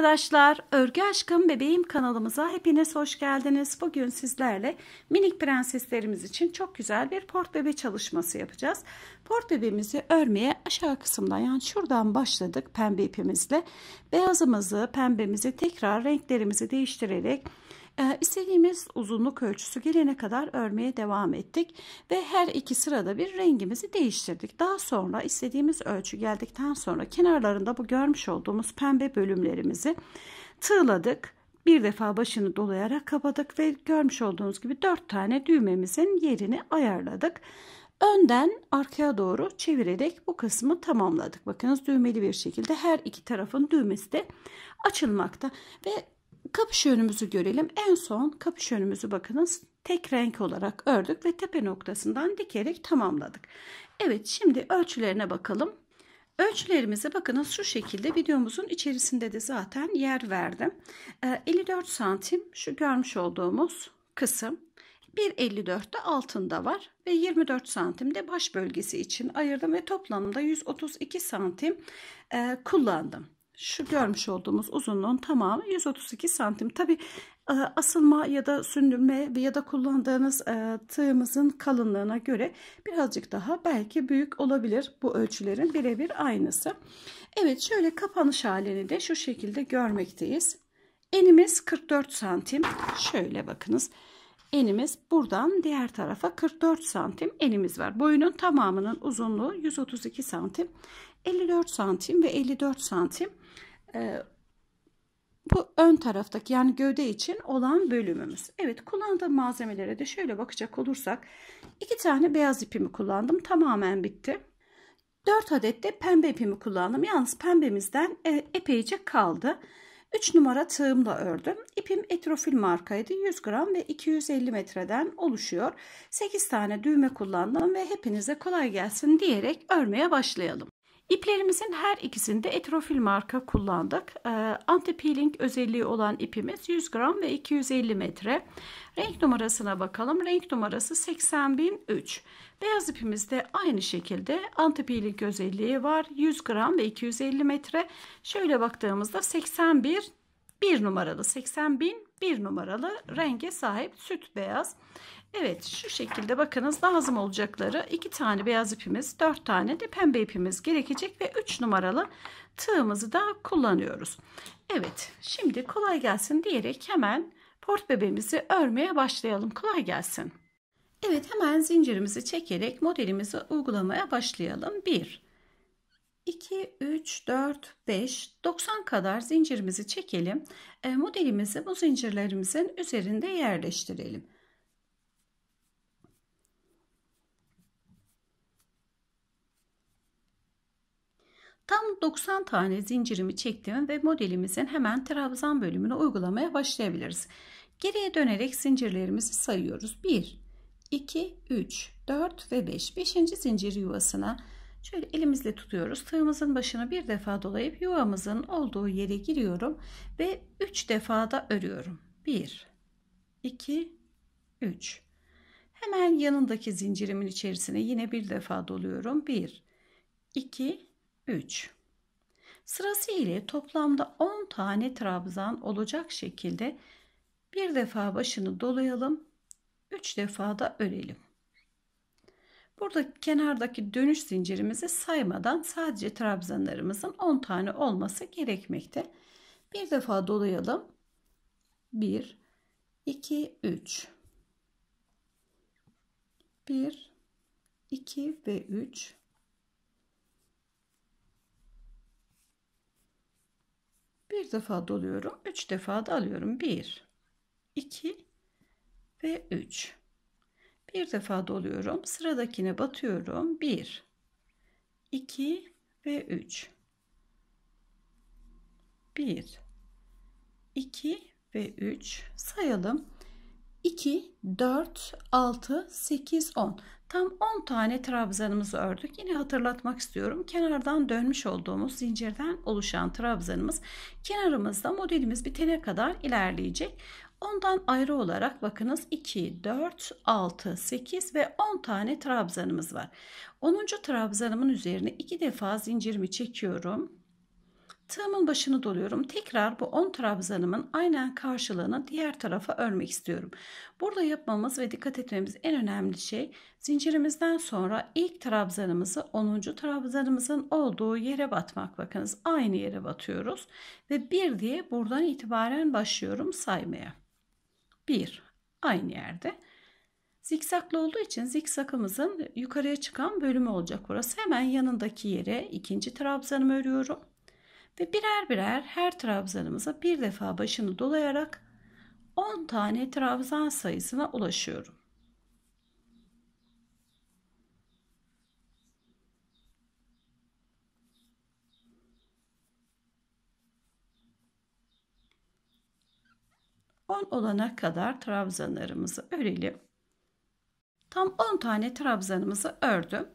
arkadaşlar, Örgü Aşkım Bebeğim kanalımıza hepiniz hoş geldiniz. Bugün sizlerle minik prenseslerimiz için çok güzel bir port bebe çalışması yapacağız. Port bebeğimizi örmeye aşağı kısımdan yani şuradan başladık pembe ipimizle. Beyazımızı, pembemizi tekrar renklerimizi değiştirerek e, istediğimiz uzunluk ölçüsü gelene kadar örmeye devam ettik ve her iki sırada bir rengimizi değiştirdik. Daha sonra istediğimiz ölçü geldikten sonra kenarlarında bu görmüş olduğumuz pembe bölümlerimizi tığladık. Bir defa başını dolayarak kapadık ve görmüş olduğunuz gibi dört tane düğmemizin yerini ayarladık. Önden arkaya doğru çevirerek bu kısmı tamamladık. Bakınız düğmeli bir şekilde her iki tarafın düğmesi de açılmakta. Ve kapış yönümüzü görelim. En son kapış yönümüzü bakınız tek renk olarak ördük ve tepe noktasından dikerek tamamladık. Evet şimdi ölçülerine bakalım. Ölçülerimize bakınız şu şekilde videomuzun içerisinde de zaten yer verdim. 54 ee, santim şu görmüş olduğumuz kısım. 154 de altında var ve 24 santim de baş bölgesi için ayırdım ve toplamda 132 santim e, kullandım şu görmüş olduğumuz uzunluğun tamamı 132 santim. Tabi e, asılma ya da sündürme ya da kullandığınız e, tığımızın kalınlığına göre birazcık daha belki büyük olabilir. Bu ölçülerin birebir aynısı. Evet şöyle kapanış halini de şu şekilde görmekteyiz. Enimiz 44 santim. Şöyle bakınız. Enimiz buradan diğer tarafa 44 santim enimiz var. Boyunun tamamının uzunluğu 132 santim. 54 santim ve 54 santim e, bu ön taraftaki yani gövde için olan bölümümüz. Evet kullandığım malzemelere de şöyle bakacak olursak iki tane beyaz ipimi kullandım tamamen bitti. 4 adet de pembe ipimi kullandım. Yalnız pembemizden e, epeyce kaldı. 3 numara tığımla ördüm. İpim etrofil markaydı. 100 gram ve 250 metreden oluşuyor. 8 tane düğme kullandım ve hepinize kolay gelsin diyerek örmeye başlayalım. İplerimizin her ikisinde etrofil marka kullandık. Ee, anti-peeling özelliği olan ipimiz 100 gram ve 250 metre. Renk numarasına bakalım. Renk numarası 80003. Beyaz ipimizde aynı şekilde anti-peeling özelliği var. 100 gram ve 250 metre. Şöyle baktığımızda 81 1 numaralı 80 1 numaralı renge sahip süt beyaz. Evet şu şekilde bakınız lazım olacakları iki tane beyaz ipimiz dört tane de pembe ipimiz gerekecek ve üç numaralı tığımızı da kullanıyoruz. Evet şimdi kolay gelsin diyerek hemen port bebeğimizi örmeye başlayalım kolay gelsin. Evet hemen zincirimizi çekerek modelimizi uygulamaya başlayalım. 1 2 3 4 5 90 kadar zincirimizi çekelim. E, modelimizi bu zincirlerimizin üzerinde yerleştirelim. Tam 90 tane zincirimi çektim ve modelimizin hemen trabzan bölümünü uygulamaya başlayabiliriz. Geriye dönerek zincirlerimizi sayıyoruz. 1, 2, 3, 4 ve 5. 5. zincir yuvasına şöyle elimizle tutuyoruz. Tığımızın başını bir defa dolayıp yuvamızın olduğu yere giriyorum ve 3 defa da örüyorum. 1, 2, 3. Hemen yanındaki zincirimin içerisine yine bir defa doluyorum. 1, 2, 3. Sırası ile toplamda 10 tane trabzan olacak şekilde bir defa başını dolayalım, 3 defa da örelim. Burada kenardaki dönüş zincirimizi saymadan sadece trabzanlarımızın 10 tane olması gerekmekte. Bir defa dolayalım. 1 2 3 1 2 ve 3 Bir defa doluyorum. Üç defa da alıyorum. Bir, iki ve üç. Bir defa doluyorum. Sıradakine batıyorum. Bir, iki ve üç. Bir, iki ve üç. Sayalım. 2, 4, 6, 8, 10. Tam 10 tane trabzanımızı ördük. Yine hatırlatmak istiyorum. Kenardan dönmüş olduğumuz zincirden oluşan trabzanımız kenarımızda modelimiz bitene kadar ilerleyecek. Ondan ayrı olarak bakınız 2, 4, 6, 8 ve 10 tane trabzanımız var. 10. trabzanımın üzerine 2 defa zincirimi çekiyorum. Tığımın başını doluyorum. Tekrar bu 10 trabzanımın aynen karşılığını diğer tarafa örmek istiyorum. Burada yapmamız ve dikkat etmemiz en önemli şey zincirimizden sonra ilk trabzanımızı 10. trabzanımızın olduğu yere batmak. Bakınız aynı yere batıyoruz ve 1 diye buradan itibaren başlıyorum saymaya. 1 aynı yerde. Zikzaklı olduğu için zikzakımızın yukarıya çıkan bölümü olacak burası. Hemen yanındaki yere ikinci trabzanımı örüyorum ve birer birer her trabzanımıza bir defa başını dolayarak 10 tane trabzan sayısına ulaşıyorum. On olana kadar trabzanlarımızı örelim. Tam 10 tane trabzanımızı ördüm.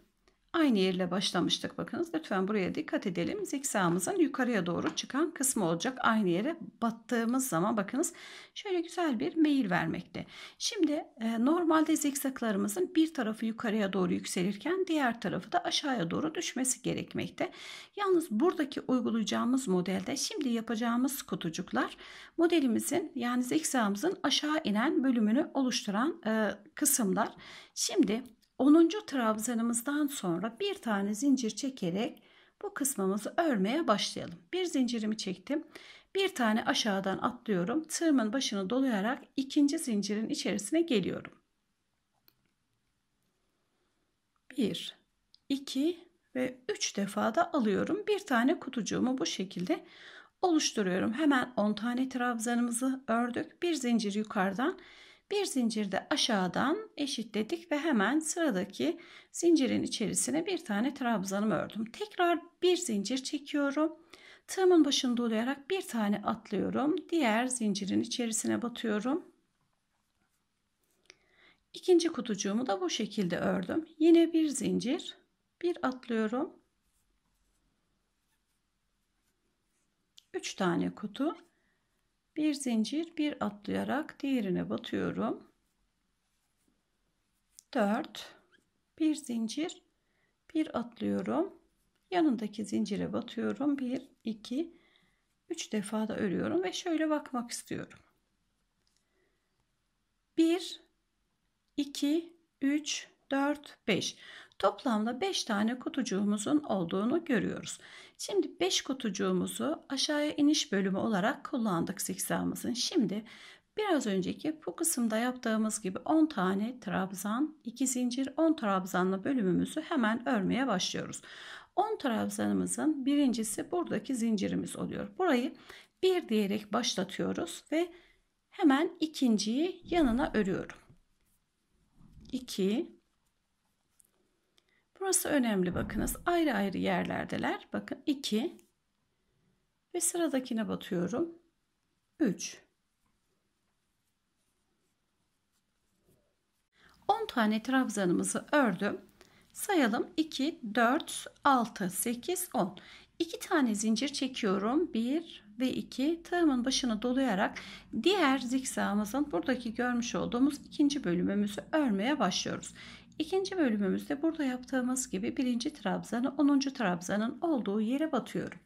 Aynı yerle başlamıştık bakınız. Lütfen buraya dikkat edelim. Zikzağımızın yukarıya doğru çıkan kısmı olacak. Aynı yere battığımız zaman bakınız şöyle güzel bir meyil vermekte. Şimdi e, normalde zikzaklarımızın bir tarafı yukarıya doğru yükselirken diğer tarafı da aşağıya doğru düşmesi gerekmekte. Yalnız buradaki uygulayacağımız modelde şimdi yapacağımız kutucuklar modelimizin yani zikzağımızın aşağı inen bölümünü oluşturan e, kısımlar. Şimdi 10. trabzanımızdan sonra bir tane zincir çekerek bu kısmımızı örmeye başlayalım. Bir zincirimi çektim. Bir tane aşağıdan atlıyorum. Tığımın başını dolayarak ikinci zincirin içerisine geliyorum. 1 2 ve 3 defa da alıyorum. Bir tane kutucuğumu bu şekilde oluşturuyorum. Hemen 10 tane trabzanımızı ördük. Bir zincir yukarıdan bir zincirde aşağıdan eşitledik ve hemen sıradaki zincirin içerisine bir tane trabzanımı ördüm. Tekrar bir zincir çekiyorum. Tığımın başını dolayarak bir tane atlıyorum. Diğer zincirin içerisine batıyorum. İkinci kutucuğumu da bu şekilde ördüm. Yine bir zincir, bir atlıyorum. 3 tane kutu bir zincir bir atlayarak diğerine batıyorum 4 bir zincir bir atlıyorum yanındaki zincire batıyorum 1 2 3 defa da örüyorum ve şöyle bakmak istiyorum 1 2 3 4 5 toplamda 5 tane kutucuğumuzun olduğunu görüyoruz Şimdi 5 kutucuğumuzu aşağıya iniş bölümü olarak kullandık zikzağımızın. Şimdi biraz önceki bu kısımda yaptığımız gibi 10 tane trabzan, 2 zincir, 10 trabzanlı bölümümüzü hemen örmeye başlıyoruz. 10 trabzanımızın birincisi buradaki zincirimiz oluyor. Burayı 1 diyerek başlatıyoruz ve hemen ikinciyi yanına örüyorum. 2 Burası önemli bakınız. Ayrı ayrı yerlerdeler. Bakın 2 ve sıradakine batıyorum. 3 10 tane trabzanımızı ördüm. Sayalım 2, 4, 6, 8, 10. 2 tane zincir çekiyorum. 1 ve 2 tığımın başını dolayarak diğer zikzağımızın buradaki görmüş olduğumuz ikinci bölümümüzü örmeye başlıyoruz. İkinci bölümümüzde burada yaptığımız gibi birinci trabzanı 10. trabzanın olduğu yere batıyorum.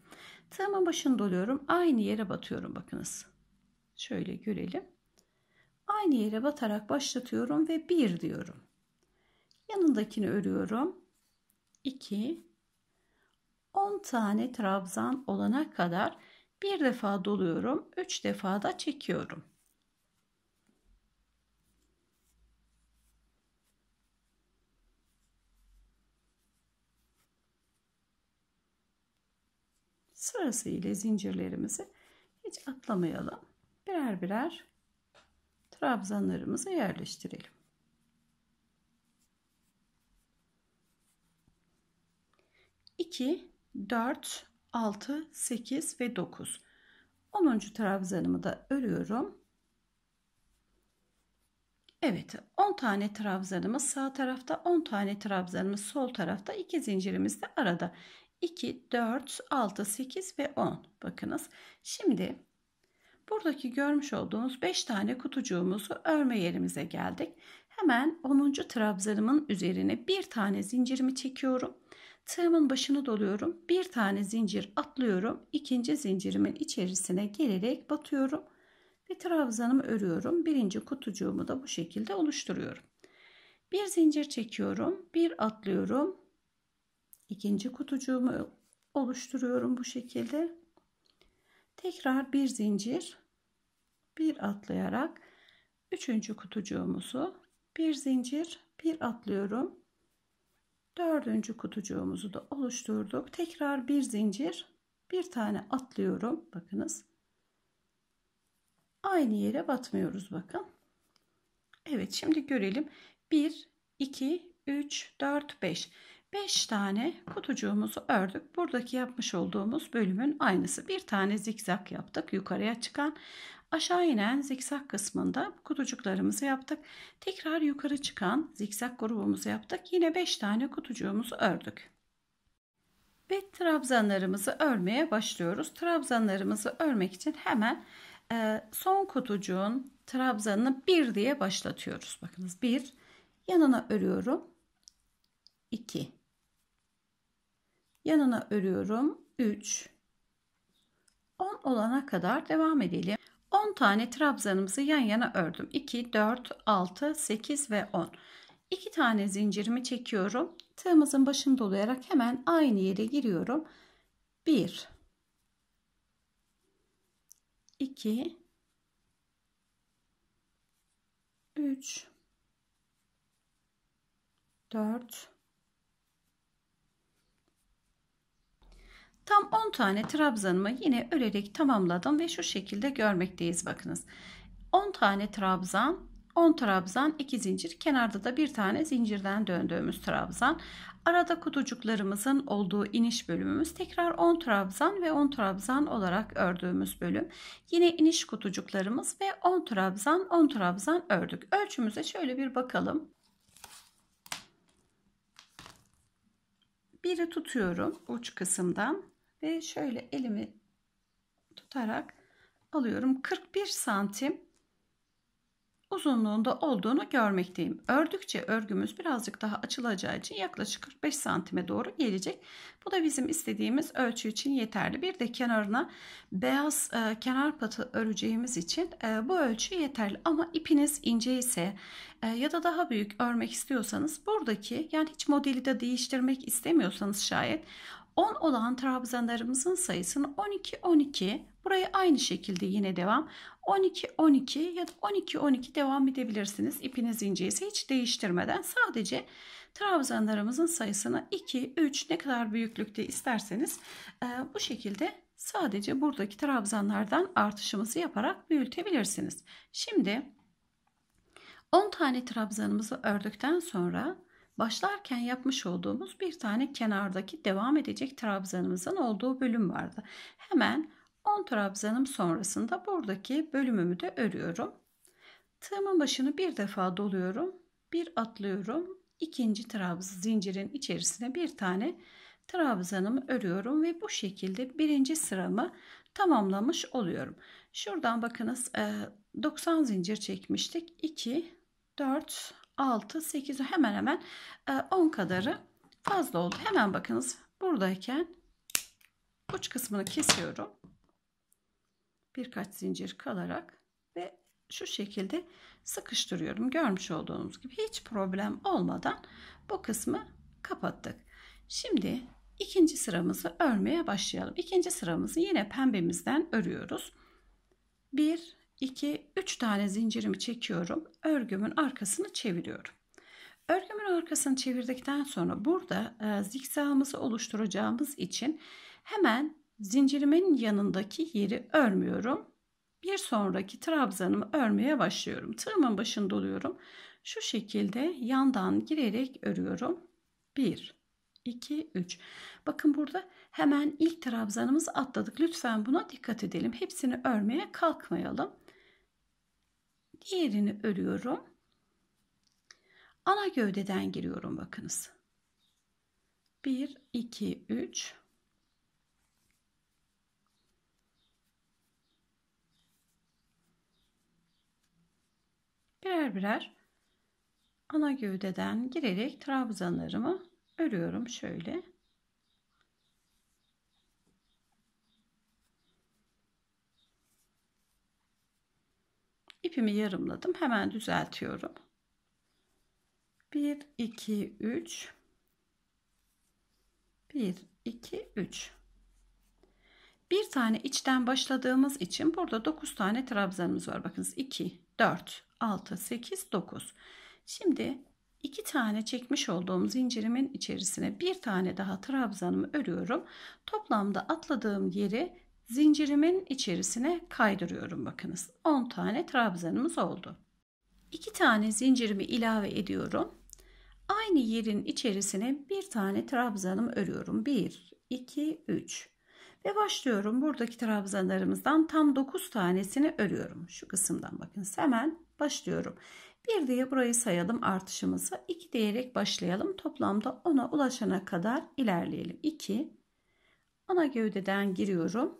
Tığımın başını doluyorum. Aynı yere batıyorum bakınız. Şöyle görelim. Aynı yere batarak başlatıyorum ve 1 diyorum. Yanındakini örüyorum. 2 10 tane trabzan olana kadar bir defa doluyorum. 3 defa da çekiyorum. sırasıyla zincirlerimizi hiç atlamayalım. Birer birer trabzanlarımızı yerleştirelim. İki, dört, altı, sekiz ve dokuz. Onuncu trabzanımı da örüyorum. Evet 10 tane trabzanımız sağ tarafta 10 tane trabzanımız sol tarafta 2 de arada 2, 4, 6, 8 ve 10. Bakınız. Şimdi buradaki görmüş olduğunuz 5 tane kutucuğumuzu örme yerimize geldik. Hemen 10. trabzanımın üzerine bir tane zincirimi çekiyorum. Tığımın başını doluyorum. Bir tane zincir atlıyorum. İkinci zincirimin içerisine gelerek batıyorum. Ve trabzanımı örüyorum. Birinci kutucuğumu da bu şekilde oluşturuyorum. Bir zincir çekiyorum. Bir atlıyorum ikinci kutucuğumu oluşturuyorum bu şekilde tekrar bir zincir bir atlayarak üçüncü kutucuğumuzu bir zincir bir atlıyorum dördüncü kutucuğumuzu da oluşturduk tekrar bir zincir bir tane atlıyorum bakınız aynı yere batmıyoruz bakın Evet şimdi görelim 1 2 3 4 5 5 tane kutucuğumuzu ördük. Buradaki yapmış olduğumuz bölümün aynısı. Bir tane zikzak yaptık. Yukarıya çıkan aşağı inen zikzak kısmında kutucuklarımızı yaptık. Tekrar yukarı çıkan zikzak grubumuzu yaptık. Yine 5 tane kutucuğumuzu ördük. Ve trabzanlarımızı örmeye başlıyoruz. Trabzanlarımızı örmek için hemen e, son kutucuğun trabzanını 1 diye başlatıyoruz. Bakınız 1 yanına örüyorum. 2 Yanına örüyorum 3. 10 olana kadar devam edelim. 10 tane trabzanımızı yan yana ördüm. 2, 4, 6, 8 ve 10. 2 tane zincirimi çekiyorum. Tığımızın başını dolayarak hemen aynı yere giriyorum. 1 2 3 4 Tam 10 tane trabzanımı yine örerek tamamladım ve şu şekilde görmekteyiz bakınız. 10 tane trabzan 10 trabzan 2 zincir kenarda da bir tane zincirden döndüğümüz trabzan arada kutucuklarımızın olduğu iniş bölümümüz tekrar 10 trabzan ve 10 trabzan olarak ördüğümüz bölüm yine iniş kutucuklarımız ve 10 trabzan 10 trabzan ördük ölçümüze şöyle bir bakalım biri tutuyorum uç kısımdan ve şöyle elimi tutarak alıyorum. 41 santim uzunluğunda olduğunu görmekteyim. Ördükçe örgümüz birazcık daha açılacağı için yaklaşık 45 santime doğru gelecek. Bu da bizim istediğimiz ölçü için yeterli. Bir de kenarına beyaz e, kenar patı öreceğimiz için e, bu ölçü yeterli. Ama ipiniz ince ise e, ya da daha büyük örmek istiyorsanız buradaki yani hiç modeli de değiştirmek istemiyorsanız şayet 10 olan trabzanlarımızın sayısını 12 12 buraya aynı şekilde yine devam 12 12 ya da 12 12 devam edebilirsiniz. İpiniz inceyse hiç değiştirmeden sadece trabzanlarımızın sayısını 2 3 ne kadar büyüklükte isterseniz e, bu şekilde sadece buradaki trabzanlardan artışımızı yaparak büyütebilirsiniz. Şimdi 10 tane trabzanımızı ördükten sonra başlarken yapmış olduğumuz bir tane kenardaki devam edecek trabzanımızın olduğu bölüm vardı. Hemen 10 trabzanım sonrasında buradaki bölümümü de örüyorum. Tığımın başını bir defa doluyorum. Bir atlıyorum. ikinci trabzan zincirin içerisine bir tane trabzanımı örüyorum ve bu şekilde birinci sıramı tamamlamış oluyorum. Şuradan bakınız 90 zincir çekmiştik. 2, 4, 6, 8 hemen hemen 10 e, kadarı fazla oldu. Hemen bakınız buradayken uç kısmını kesiyorum. Birkaç zincir kalarak ve şu şekilde sıkıştırıyorum. Görmüş olduğunuz gibi hiç problem olmadan bu kısmı kapattık. Şimdi ikinci sıramızı örmeye başlayalım. İkinci sıramızı yine pembemizden örüyoruz. 1 2, 3 tane zincirimi çekiyorum. Örgümün arkasını çeviriyorum. Örgümün arkasını çevirdikten sonra burada e, zikzağımızı oluşturacağımız için hemen zincirimin yanındaki yeri örmüyorum. Bir sonraki trabzanımı örmeye başlıyorum. Tığımın başını doluyorum. Şu şekilde yandan girerek örüyorum. 1 2 3. Bakın burada hemen ilk trabzanımızı atladık. Lütfen buna dikkat edelim. Hepsini örmeye kalkmayalım. Diğerini örüyorum. Ana gövdeden giriyorum bakınız. 1, 2, 3. Birer birer ana gövdeden girerek trabzanlarımı örüyorum şöyle. ipimi yarımladım. Hemen düzeltiyorum. 1 2 3 1 2 3 bir tane içten başladığımız için burada 9 tane trabzanımız var. Bakınız 2, 4, 6, 8, 9. Şimdi 2 tane çekmiş olduğum zincirimin içerisine bir tane daha trabzanımı örüyorum. Toplamda atladığım yeri zincirimin içerisine kaydırıyorum bakınız. 10 tane trabzanımız oldu. 2 tane zincirimi ilave ediyorum. Aynı yerin içerisine bir tane trabzanım örüyorum. 1, 2, 3 ve başlıyorum buradaki trabzanlarımızdan tam 9 tanesini örüyorum. Şu kısımdan bakın hemen başlıyorum. Bir diye burayı sayalım artışımızı. 2 diyerek başlayalım. Toplamda 10'a ulaşana kadar ilerleyelim. 2 ana gövdeden giriyorum.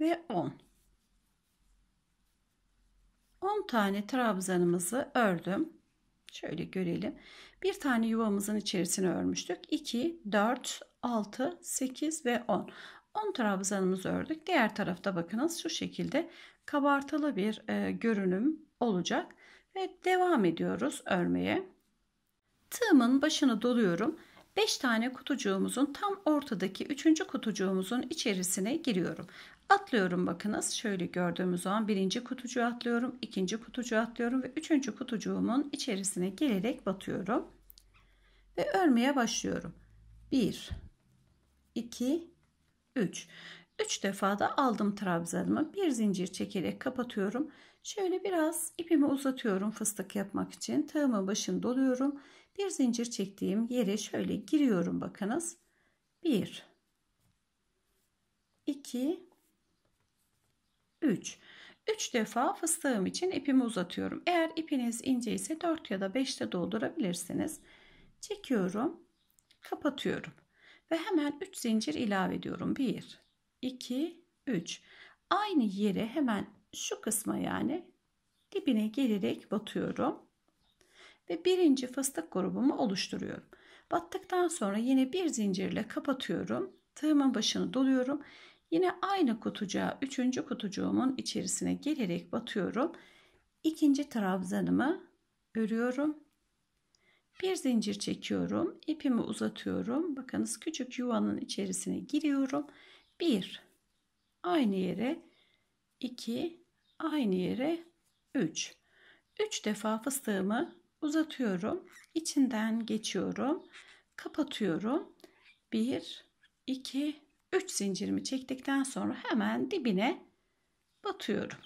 ve 10. 10 tane trabzanımızı ördüm. Şöyle görelim. Bir tane yuvamızın içerisine örmüştük. 2, 4, 6, 8 ve 10. 10 trabzanımızı ördük. Diğer tarafta bakınız şu şekilde kabartılı bir e, görünüm olacak. Ve devam ediyoruz örmeye. Tığımın başını doluyorum. 5 tane kutucuğumuzun tam ortadaki 3. kutucuğumuzun içerisine giriyorum. Atlıyorum bakınız. Şöyle gördüğümüz zaman birinci kutucuğu atlıyorum. ikinci kutucuğu atlıyorum ve üçüncü kutucuğumun içerisine gelerek batıyorum. Ve örmeye başlıyorum. 1, 2, 3. 3 defa da aldım trabzanımı. Bir zincir çekerek kapatıyorum. Şöyle biraz ipimi uzatıyorum fıstık yapmak için. Tığımın başını doluyorum. Bir zincir çektiğim yere şöyle giriyorum bakınız. 1 2 3. 3 defa fıstığım için ipimi uzatıyorum. Eğer ipiniz ince ise 4 ya da 5 de doldurabilirsiniz. Çekiyorum. Kapatıyorum. Ve hemen 3 zincir ilave ediyorum. 1, 2, 3. Aynı yere hemen şu kısma yani dibine gelerek batıyorum. Ve birinci fıstık grubumu oluşturuyorum. Battıktan sonra yine bir zincirle kapatıyorum. Tığımın başını doluyorum Yine aynı kutucuğa üçüncü kutucuğumun içerisine gelerek batıyorum. İkinci trabzanımı örüyorum. Bir zincir çekiyorum. ipimi uzatıyorum. Bakınız küçük yuvanın içerisine giriyorum. Bir, aynı yere iki, aynı yere üç. Üç defa fıstığımı uzatıyorum. içinden geçiyorum. Kapatıyorum. 1 2 3 zincirimi çektikten sonra hemen dibine batıyorum.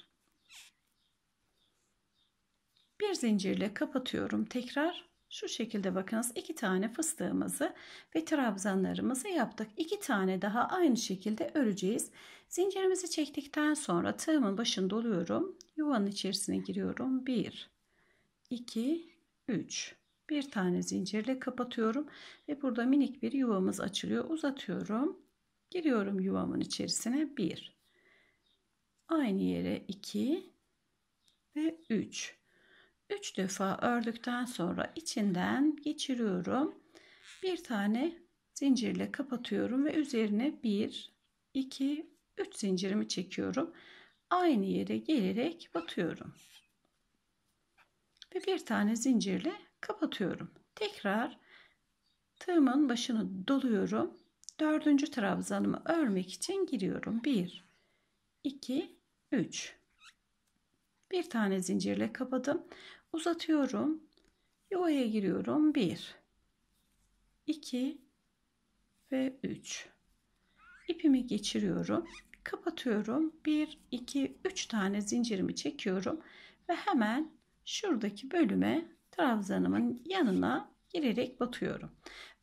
Bir zincirle kapatıyorum. Tekrar şu şekilde bakınız 2 tane fıstığımızı ve trabzanlarımızı yaptık. 2 tane daha aynı şekilde öreceğiz. Zincirimizi çektikten sonra tığımın başını doluyorum. Yuvanın içerisine giriyorum. 1 2 3 bir tane zincirle kapatıyorum ve burada minik bir yuvamız açılıyor. Uzatıyorum. Giriyorum yuvamın içerisine 1. Aynı yere 2 ve 3. 3 defa ördükten sonra içinden geçiriyorum. Bir tane zincirle kapatıyorum ve üzerine 1, 2, 3 zincirimi çekiyorum. Aynı yere gelerek batıyorum. Ve bir tane zincirle kapatıyorum. Tekrar tığımın başını doluyorum dördüncü trabzanımı örmek için giriyorum. 1, 2, 3. Bir tane zincirle kapadım. Uzatıyorum. Yuvaya giriyorum. 1, 2 ve 3. İpimi geçiriyorum. Kapatıyorum. 1, 2, 3 tane zincirimi çekiyorum. Ve hemen şuradaki bölüme trabzanımın yanına girerek batıyorum.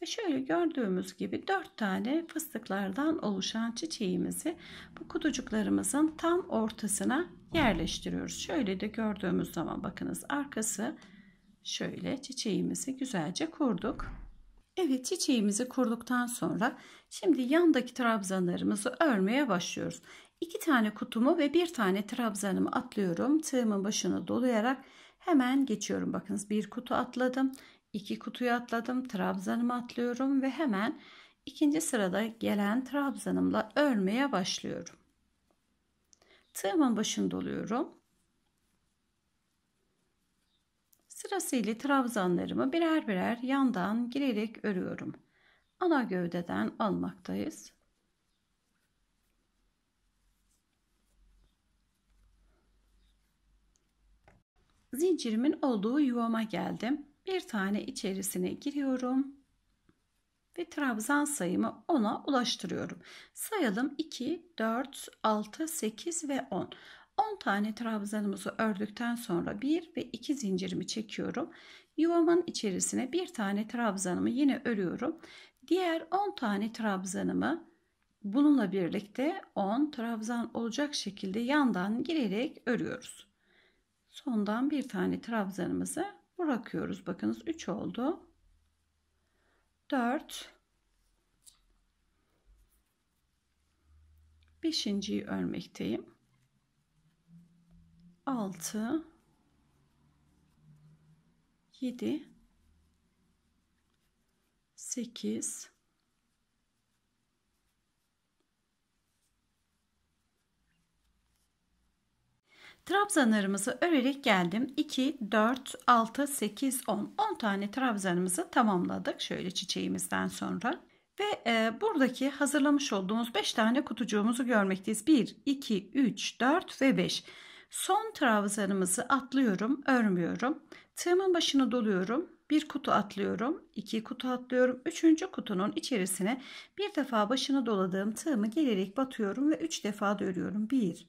Ve şöyle gördüğümüz gibi 4 tane fıstıklardan oluşan çiçeğimizi bu kutucuklarımızın tam ortasına yerleştiriyoruz. Şöyle de gördüğümüz zaman bakınız arkası şöyle çiçeğimizi güzelce kurduk. Evet çiçeğimizi kurduktan sonra şimdi yandaki trabzanlarımızı örmeye başlıyoruz. İki tane kutumu ve bir tane trabzanımı atlıyorum. Tığımın başını dolayarak hemen geçiyorum. Bakınız bir kutu atladım. İki kutuyu atladım. Trabzanımı atlıyorum ve hemen ikinci sırada gelen trabzanımla örmeye başlıyorum. Tığımın başını doluyorum. Sırasıyla trabzanlarımı birer birer yandan girerek örüyorum. Ana gövdeden almaktayız. Zincirimin olduğu yuvama geldim bir tane içerisine giriyorum ve trabzan sayımı 10'a ulaştırıyorum. Sayalım 2, 4, 6, 8 ve 10. 10 tane trabzanımızı ördükten sonra 1 ve 2 zincirimi çekiyorum. Yuvamın içerisine bir tane trabzanımı yine örüyorum. Diğer 10 tane trabzanımı bununla birlikte 10 trabzan olacak şekilde yandan girerek örüyoruz. Sondan bir tane trabzanımızı bırakıyoruz. Bakınız 3 oldu. 4 5.yi örmekteyim. 6 7 8 Trabzanlarımızı örerek geldim. 2, 4, 6, 8, 10. 10 tane trabzanımızı tamamladık. Şöyle çiçeğimizden sonra. Ve e, buradaki hazırlamış olduğumuz 5 tane kutucuğumuzu görmekteyiz. 1, 2, 3, 4 ve 5. Son trabzanımızı atlıyorum, örmüyorum. Tığımın başını doluyorum. Bir kutu atlıyorum, iki kutu atlıyorum. Üçüncü kutunun içerisine bir defa başını doladığım tığımı gelerek batıyorum ve üç defa da örüyorum. Bir,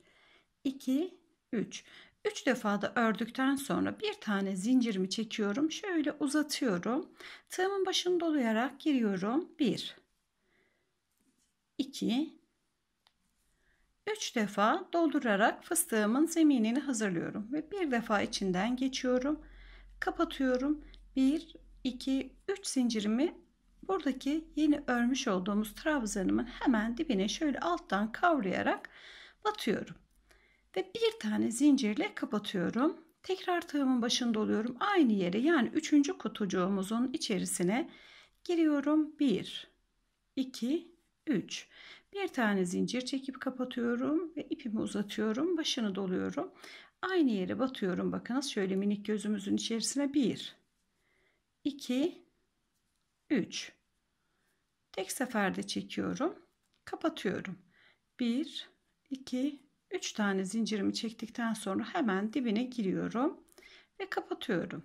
iki, 3. 3 defa da ördükten sonra bir tane zincirimi çekiyorum. Şöyle uzatıyorum. Tığımın başını dolayarak giriyorum. 1 2 3 defa doldurarak fıstığımın zeminini hazırlıyorum ve bir defa içinden geçiyorum. Kapatıyorum. 1 2 3 zincirimi buradaki yeni örmüş olduğumuz trabzanımın hemen dibine şöyle alttan kavrayarak batıyorum ve bir tane zincirle kapatıyorum. Tekrar tığımın başında oluyorum. Aynı yere yani üçüncü kutucuğumuzun içerisine giriyorum. Bir, iki, üç. Bir tane zincir çekip kapatıyorum ve ipimi uzatıyorum. Başını doluyorum. Aynı yere batıyorum. Bakınız şöyle minik gözümüzün içerisine bir, iki, üç. Tek seferde çekiyorum. Kapatıyorum. 1, 2, 3 tane zincirimi çektikten sonra hemen dibine giriyorum ve kapatıyorum.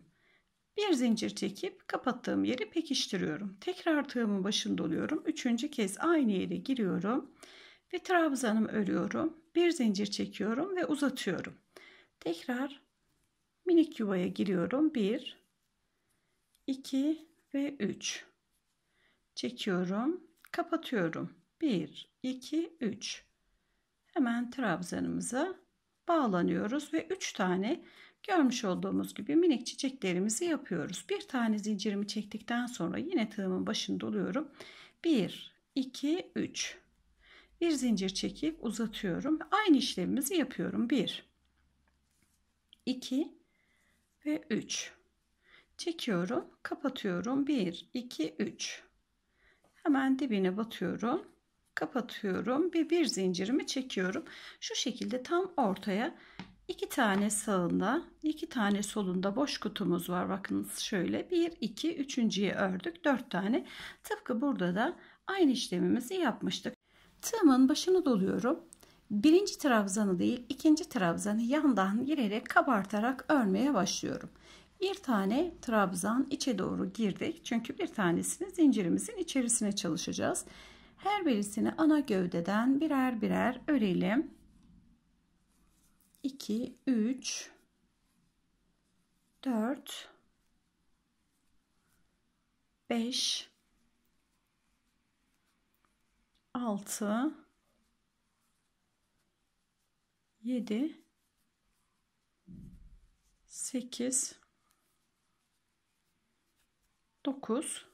Bir zincir çekip kapattığım yeri pekiştiriyorum. Tekrar tığımın başını doluyorum. Üçüncü kez aynı yere giriyorum ve trabzanımı örüyorum. Bir zincir çekiyorum ve uzatıyorum. Tekrar minik yuvaya giriyorum. Bir, iki ve üç çekiyorum. Kapatıyorum. Bir, iki, üç hemen trabzanımıza bağlanıyoruz ve 3 tane görmüş olduğumuz gibi minik çiçeklerimizi yapıyoruz. Bir tane zincirimi çektikten sonra yine tığımın başını doluyorum. 1, 2, 3. Bir zincir çekip uzatıyorum. Aynı işlemimizi yapıyorum. 1, 2 ve 3. Çekiyorum, kapatıyorum. 1, 2, 3. Hemen dibine batıyorum kapatıyorum ve bir zincirimi çekiyorum. Şu şekilde tam ortaya iki tane sağında iki tane solunda boş kutumuz var. Bakınız şöyle bir iki üçüncüye ördük Dört tane. Tıpkı burada da aynı işlemimizi yapmıştık. Tığımın başını doluyorum. Birinci trabzanı değil ikinci trabzanı yandan girerek kabartarak örmeye başlıyorum. Bir tane trabzan içe doğru girdik. Çünkü bir tanesini zincirimizin içerisine çalışacağız. Her birisini ana gövdeden birer birer örelim. 2, 3, 4, 5, 6, 7, 8, 9,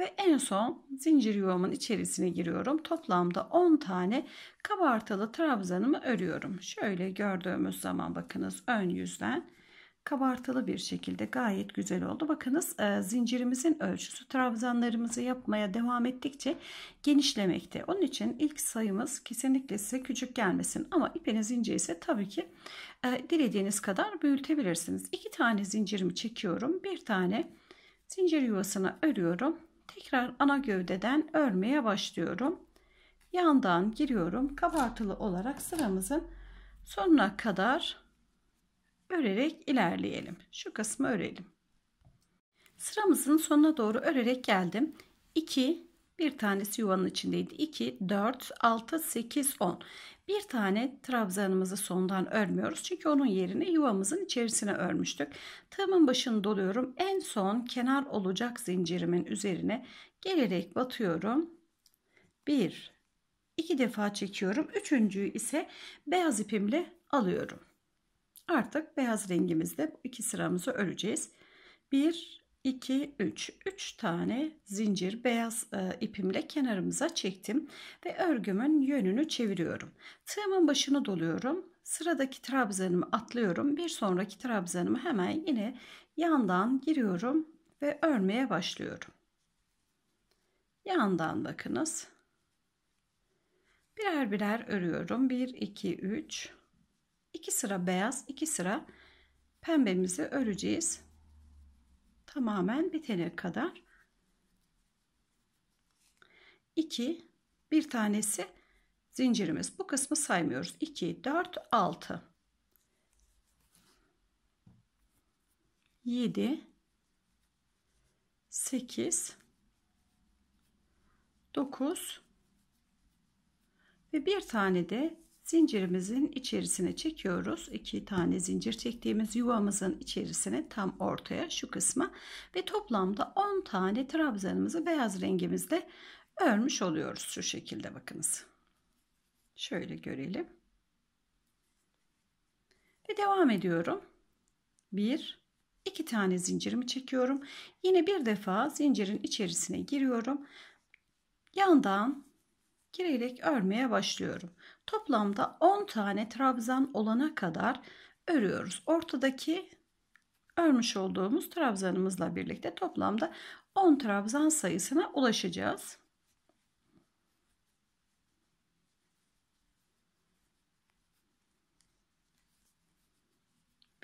ve en son zincir yuvamın içerisine giriyorum. Toplamda 10 tane kabartılı trabzanımı örüyorum. Şöyle gördüğümüz zaman bakınız ön yüzden kabartılı bir şekilde gayet güzel oldu. Bakınız e, zincirimizin ölçüsü trabzanlarımızı yapmaya devam ettikçe genişlemekte. Onun için ilk sayımız kesinlikle size küçük gelmesin ama ipiniz ince ise tabii ki e, dilediğiniz kadar büyütebilirsiniz. İki tane zincirimi çekiyorum. Bir tane zincir yuvasına örüyorum tekrar ana gövdeden örmeye başlıyorum. Yandan giriyorum. Kabartılı olarak sıramızın sonuna kadar örerek ilerleyelim. Şu kısmı örelim. Sıramızın sonuna doğru örerek geldim. 2 bir tanesi yuvanın içindeydi. 2 4 6 8 10 bir tane trabzanımızı sondan örmüyoruz. Çünkü onun yerine yuvamızın içerisine örmüştük. Tığımın başını doluyorum. En son kenar olacak zincirimin üzerine gelerek batıyorum. Bir, iki defa çekiyorum. Üçüncüyü ise beyaz ipimle alıyorum. Artık beyaz rengimizde iki sıramızı öreceğiz. Bir. 2, 3. 3 tane zincir beyaz e, ipimle kenarımıza çektim ve örgümün yönünü çeviriyorum. Tığımın başını doluyorum. Sıradaki trabzanımı atlıyorum. Bir sonraki trabzanımı hemen yine yandan giriyorum ve örmeye başlıyorum. Yandan bakınız. Birer birer örüyorum. 1, 2, 3. 2 sıra beyaz, 2 sıra pembemizi öreceğiz tamamen bitene kadar. 2 bir tanesi zincirimiz. Bu kısmı saymıyoruz. 2 4 6 7 8 9 ve bir tane de Zincirimizin içerisine çekiyoruz. iki tane zincir çektiğimiz yuvamızın içerisine tam ortaya şu kısma ve toplamda 10 tane trabzanımızı beyaz rengimizde örmüş oluyoruz şu şekilde bakınız. Şöyle görelim. Ve devam ediyorum. 1 2 tane zincirimi çekiyorum. Yine bir defa zincirin içerisine giriyorum. Yandan girerek örmeye başlıyorum. Toplamda 10 tane trabzan olana kadar örüyoruz. Ortadaki örmüş olduğumuz trabzanımızla birlikte toplamda 10 trabzan sayısına ulaşacağız.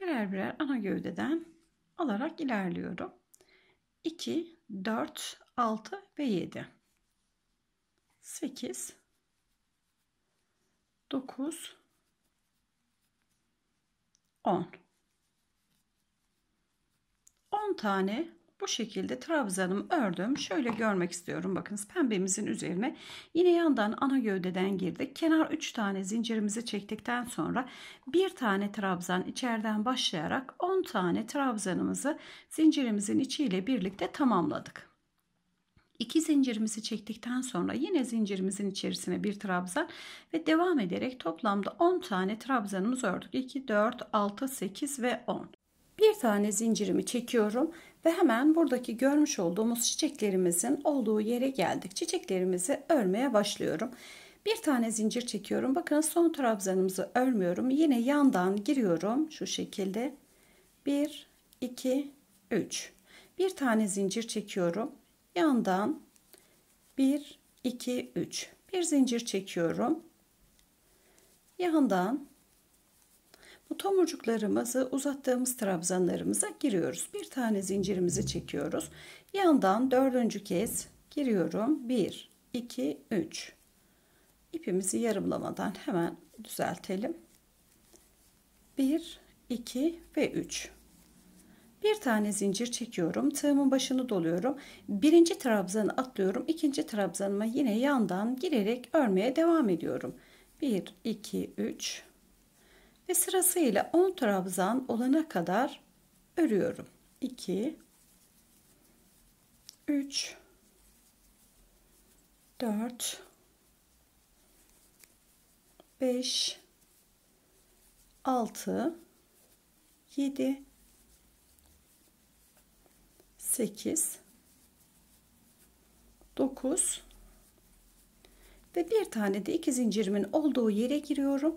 Birer birer ana gövdeden alarak ilerliyorum. 2, 4, 6 ve 7. 8, 9 10 10 tane bu şekilde trabzanım ördüm. Şöyle görmek istiyorum. Bakınız pembemizin üzerine yine yandan ana gövdeden girdik. Kenar 3 tane zincirimizi çektikten sonra bir tane trabzan içeriden başlayarak 10 tane trabzanımızı zincirimizin içiyle birlikte tamamladık. İki zincirimizi çektikten sonra yine zincirimizin içerisine bir trabzan ve devam ederek toplamda 10 tane trabzanımız ördük. 2, 4, 6, 8 ve 10. Bir tane zincirimi çekiyorum ve hemen buradaki görmüş olduğumuz çiçeklerimizin olduğu yere geldik. Çiçeklerimizi örmeye başlıyorum. Bir tane zincir çekiyorum. Bakın son trabzanımızı örmüyorum. Yine yandan giriyorum şu şekilde. 1, 2, 3. Bir tane zincir çekiyorum yandan 1 2 3 bir zincir çekiyorum yandan bu tomurcuklarımızı uzattığımız trabzanlarımıza giriyoruz bir tane zincirimizi çekiyoruz yandan dördüncü kez giriyorum 1 2 3 ipimizi yarımlamadan hemen düzeltelim 1 2 ve 3 bir tane zincir çekiyorum. Tığımın başını doluyorum. Birinci trabzanı atlıyorum. ikinci trabzanıma yine yandan girerek örmeye devam ediyorum. 1, 2, 3 ve sırasıyla 10 trabzan olana kadar örüyorum. 2, 3, 4, 5, 6, 7, 8 9 ve bir tane de iki zincirimin olduğu yere giriyorum.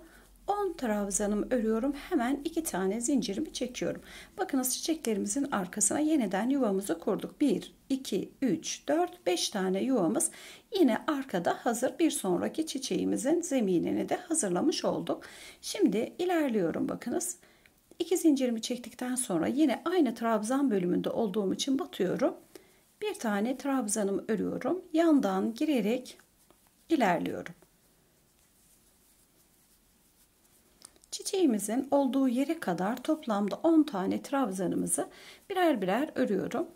10 trabzanımı örüyorum. Hemen iki tane zincirimi çekiyorum. Bakınız çiçeklerimizin arkasına yeniden yuvamızı kurduk. 1, 2, 3, 4, 5 tane yuvamız yine arkada hazır. Bir sonraki çiçeğimizin zeminini de hazırlamış olduk. Şimdi ilerliyorum bakınız. 2 zincirimi çektikten sonra yine aynı trabzan bölümünde olduğum için batıyorum. Bir tane trabzanımı örüyorum. Yandan girerek ilerliyorum. Çiçeğimizin olduğu yere kadar toplamda 10 tane trabzanımızı birer birer örüyorum.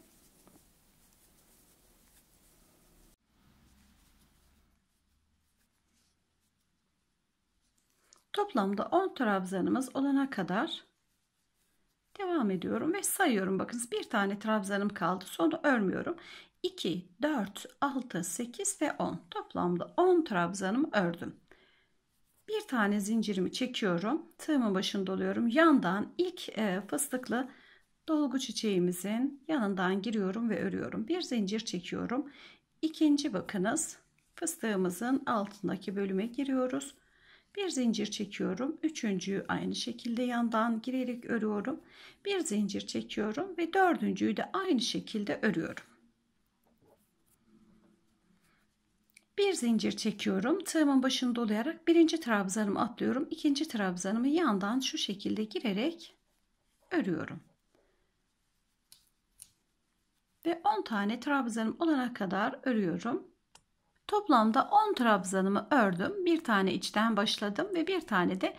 Toplamda 10 trabzanımız olana kadar Devam ediyorum ve sayıyorum. Bakınız bir tane trabzanım kaldı. Sonra örmüyorum. 2, 4, 6, 8 ve 10. Toplamda 10 trabzanımı ördüm. Bir tane zincirimi çekiyorum. Tığımın başında oluyorum. Yandan ilk e, fıstıklı dolgu çiçeğimizin yanından giriyorum ve örüyorum. Bir zincir çekiyorum. İkinci bakınız fıstığımızın altındaki bölüme giriyoruz bir zincir çekiyorum üçüncüyü aynı şekilde yandan girerek örüyorum bir zincir çekiyorum ve dördüncüyü de aynı şekilde örüyorum bir zincir çekiyorum tığımın başını dolayarak birinci trabzanımı atlıyorum ikinci trabzanımı yandan şu şekilde girerek örüyorum ve 10 tane trabzanım olana kadar örüyorum Toplamda 10 trabzanımı ördüm. Bir tane içten başladım ve bir tane de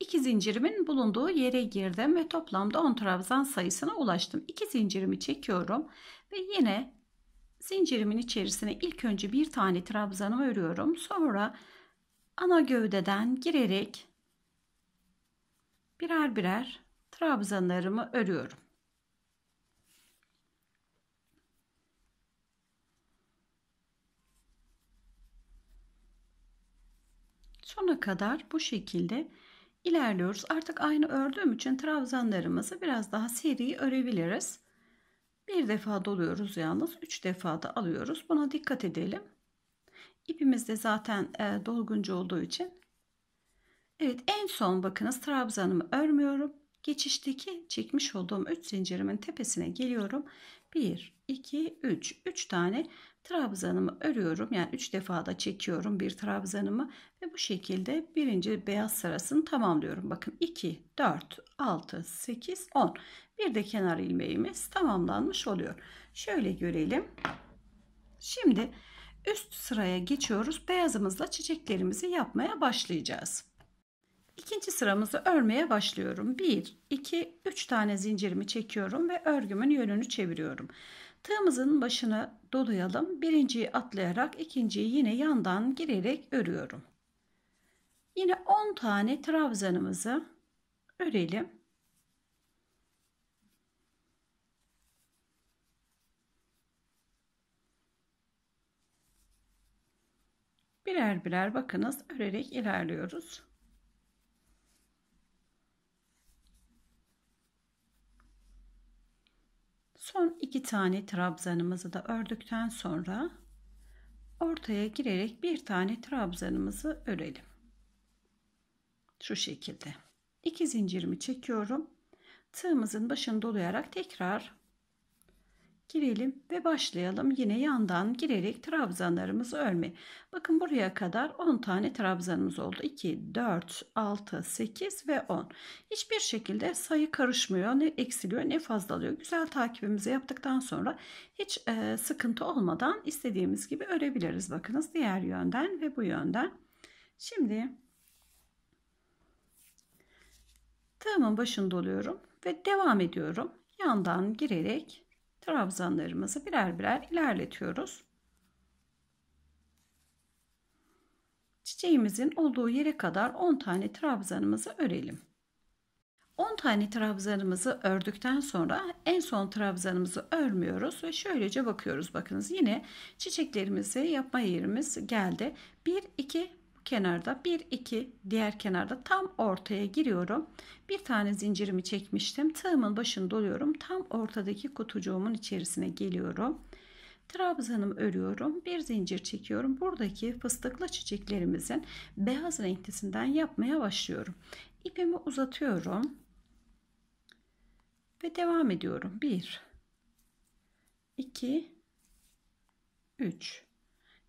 iki zincirimin bulunduğu yere girdim ve toplamda 10 trabzan sayısına ulaştım. İki zincirimi çekiyorum ve yine zincirimin içerisine ilk önce bir tane trabzanımı örüyorum. Sonra ana gövdeden girerek birer birer trabzanlarımı örüyorum. Sona kadar bu şekilde ilerliyoruz. Artık aynı ördüğüm için trabzanlarımızı biraz daha seri örebiliriz. Bir defa doluyoruz yalnız. Üç defa da alıyoruz. Buna dikkat edelim. İpimiz de zaten e, dolguncu olduğu için. Evet en son bakınız trabzanımı örmüyorum. Geçişteki çekmiş olduğum 3 zincirimin tepesine geliyorum. 1, 2, 3. 3 tane trabzanımı örüyorum. Yani 3 da çekiyorum bir trabzanımı ve bu şekilde birinci beyaz sırasını tamamlıyorum. Bakın 2, 4, 6, 8, 10. Bir de kenar ilmeğimiz tamamlanmış oluyor. Şöyle görelim. Şimdi üst sıraya geçiyoruz. Beyazımızla çiçeklerimizi yapmaya başlayacağız. İkinci sıramızı örmeye başlıyorum. 1, 2, 3 tane zincirimi çekiyorum ve örgümün yönünü çeviriyorum. Tığımızın başını dolayalım. Birinciyi atlayarak ikinciyi yine yandan girerek örüyorum. Yine 10 tane trabzanımızı örelim. Birer birer bakınız örerek ilerliyoruz. Son iki tane trabzanımızı da ördükten sonra ortaya girerek bir tane trabzanımızı örelim. Şu şekilde. İki zincirimi çekiyorum. Tığımızın başını dolayarak tekrar girelim ve başlayalım. Yine yandan girerek trabzanlarımızı örme. Bakın buraya kadar 10 tane trabzanımız oldu. 2, 4, 6, 8 ve 10. Hiçbir şekilde sayı karışmıyor. Ne eksiliyor ne fazlalıyor. Güzel takibimizi yaptıktan sonra hiç e, sıkıntı olmadan istediğimiz gibi örebiliriz. Bakınız diğer yönden ve bu yönden. Şimdi tığımın başını doluyorum ve devam ediyorum. Yandan girerek trabzanlarımızı birer birer ilerletiyoruz. Çiçeğimizin olduğu yere kadar 10 tane trabzanımızı örelim. 10 tane trabzanımızı ördükten sonra en son trabzanımızı örmüyoruz ve şöylece bakıyoruz. Bakınız yine çiçeklerimizi yapma yerimiz geldi. 1 2 kenarda bir iki, diğer kenarda tam ortaya giriyorum. Bir tane zincirimi çekmiştim. Tığımın başını doluyorum. Tam ortadaki kutucuğumun içerisine geliyorum. Trabzanımı örüyorum. Bir zincir çekiyorum. Buradaki fıstıklı çiçeklerimizin beyaz renklisinden yapmaya başlıyorum. İpimi uzatıyorum. Ve devam ediyorum. 1 2 3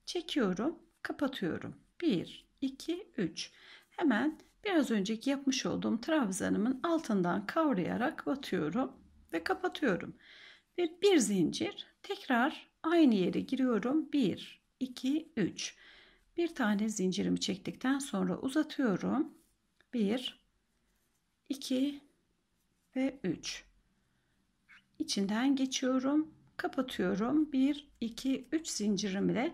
çekiyorum kapatıyorum 1 2, 3. Hemen biraz önceki yapmış olduğum trabzanımın altından kavrayarak batıyorum ve kapatıyorum. Ve bir zincir tekrar aynı yere giriyorum. 1, 2, 3. Bir tane zincirimi çektikten sonra uzatıyorum. 1, 2 ve 3. İçinden geçiyorum. Kapatıyorum. 1, 2, 3 zincirimle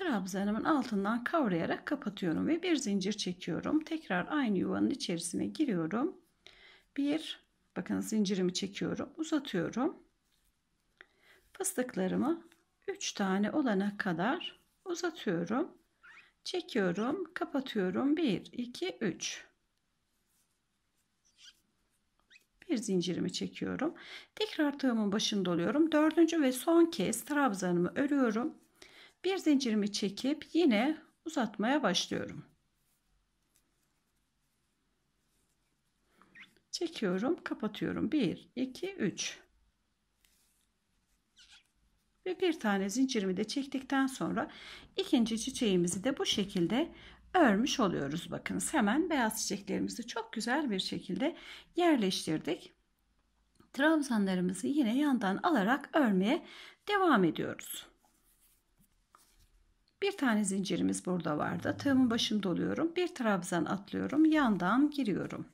trabzanımın altından kavrayarak kapatıyorum ve bir zincir çekiyorum. Tekrar aynı yuvanın içerisine giriyorum. Bir, bakın zincirimi çekiyorum, uzatıyorum. Fıstıklarımı 3 tane olana kadar uzatıyorum. Çekiyorum, kapatıyorum. 1 2 3 bir zincirimi çekiyorum. Tekrar tığımın başında oluyorum. Dördüncü ve son kez trabzanımı örüyorum. Bir zincirimi çekip yine uzatmaya başlıyorum. Çekiyorum, kapatıyorum. 1, 2, 3. Ve bir tane zincirimi de çektikten sonra ikinci çiçeğimizi de bu şekilde örmüş oluyoruz. Bakınız hemen beyaz çiçeklerimizi çok güzel bir şekilde yerleştirdik. Trabzanlarımızı yine yandan alarak örmeye devam ediyoruz. Bir tane zincirimiz burada vardı. Tığımın başını doluyorum. Bir trabzan atlıyorum. Yandan giriyorum.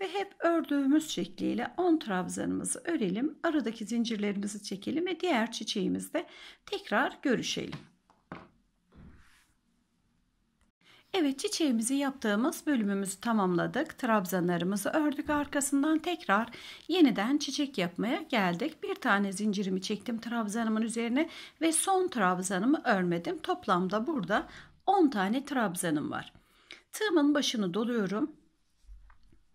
Ve hep ördüğümüz şekliyle 10 trabzanımızı örelim. Aradaki zincirlerimizi çekelim ve diğer çiçeğimizde tekrar görüşelim. Evet çiçeğimizi yaptığımız bölümümüzü tamamladık. Trabzanlarımızı ördük arkasından tekrar yeniden çiçek yapmaya geldik. Bir tane zincirimi çektim trabzanımın üzerine ve son trabzanımı örmedim. Toplamda burada 10 tane trabzanım var. Tığımın başını doluyorum.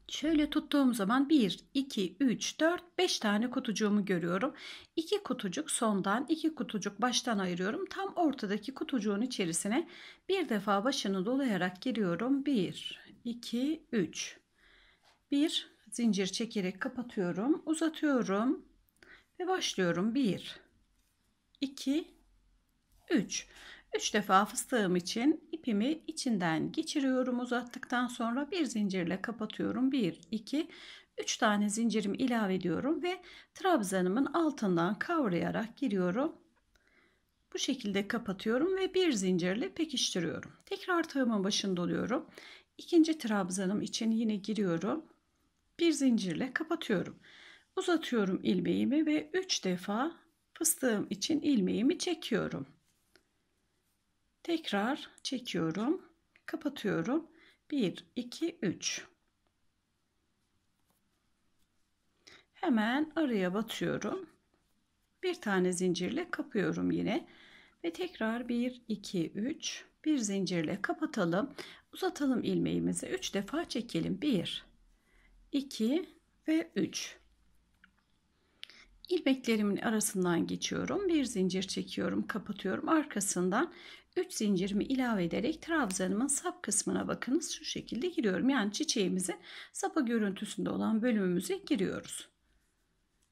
Şöyle tuttuğum zaman 1, 2, 3, 4, 5 tane kutucuğumu görüyorum. 2 kutucuk sondan, 2 kutucuk baştan ayırıyorum. Tam ortadaki kutucuğun içerisine bir defa başını dolayarak giriyorum. 1, 2, 3. 1 zincir çekerek kapatıyorum. Uzatıyorum ve başlıyorum. 1, 2, 3. 3 defa fıstığım için ipimi içinden geçiriyorum uzattıktan sonra bir zincirle kapatıyorum. 1, 2, 3 tane zincirimi ilave ediyorum ve trabzanımın altından kavrayarak giriyorum. Bu şekilde kapatıyorum ve bir zincirle pekiştiriyorum. Tekrar tığımın başında oluyorum. ikinci trabzanım için yine giriyorum. Bir zincirle kapatıyorum. Uzatıyorum ilmeğimi ve 3 defa fıstığım için ilmeğimi çekiyorum. Tekrar çekiyorum. Kapatıyorum. 1, 2, 3. Hemen araya batıyorum. Bir tane zincirle kapıyorum yine. Ve tekrar 1, 2, 3. Bir zincirle kapatalım. Uzatalım ilmeğimizi. 3 defa çekelim. 1, 2 ve 3. İlmeklerimin arasından geçiyorum. Bir zincir çekiyorum, kapatıyorum. Arkasından 3 zincirimi ilave ederek trabzanımın sap kısmına bakınız. Şu şekilde giriyorum. Yani çiçeğimizin sapa görüntüsünde olan bölümümüze giriyoruz.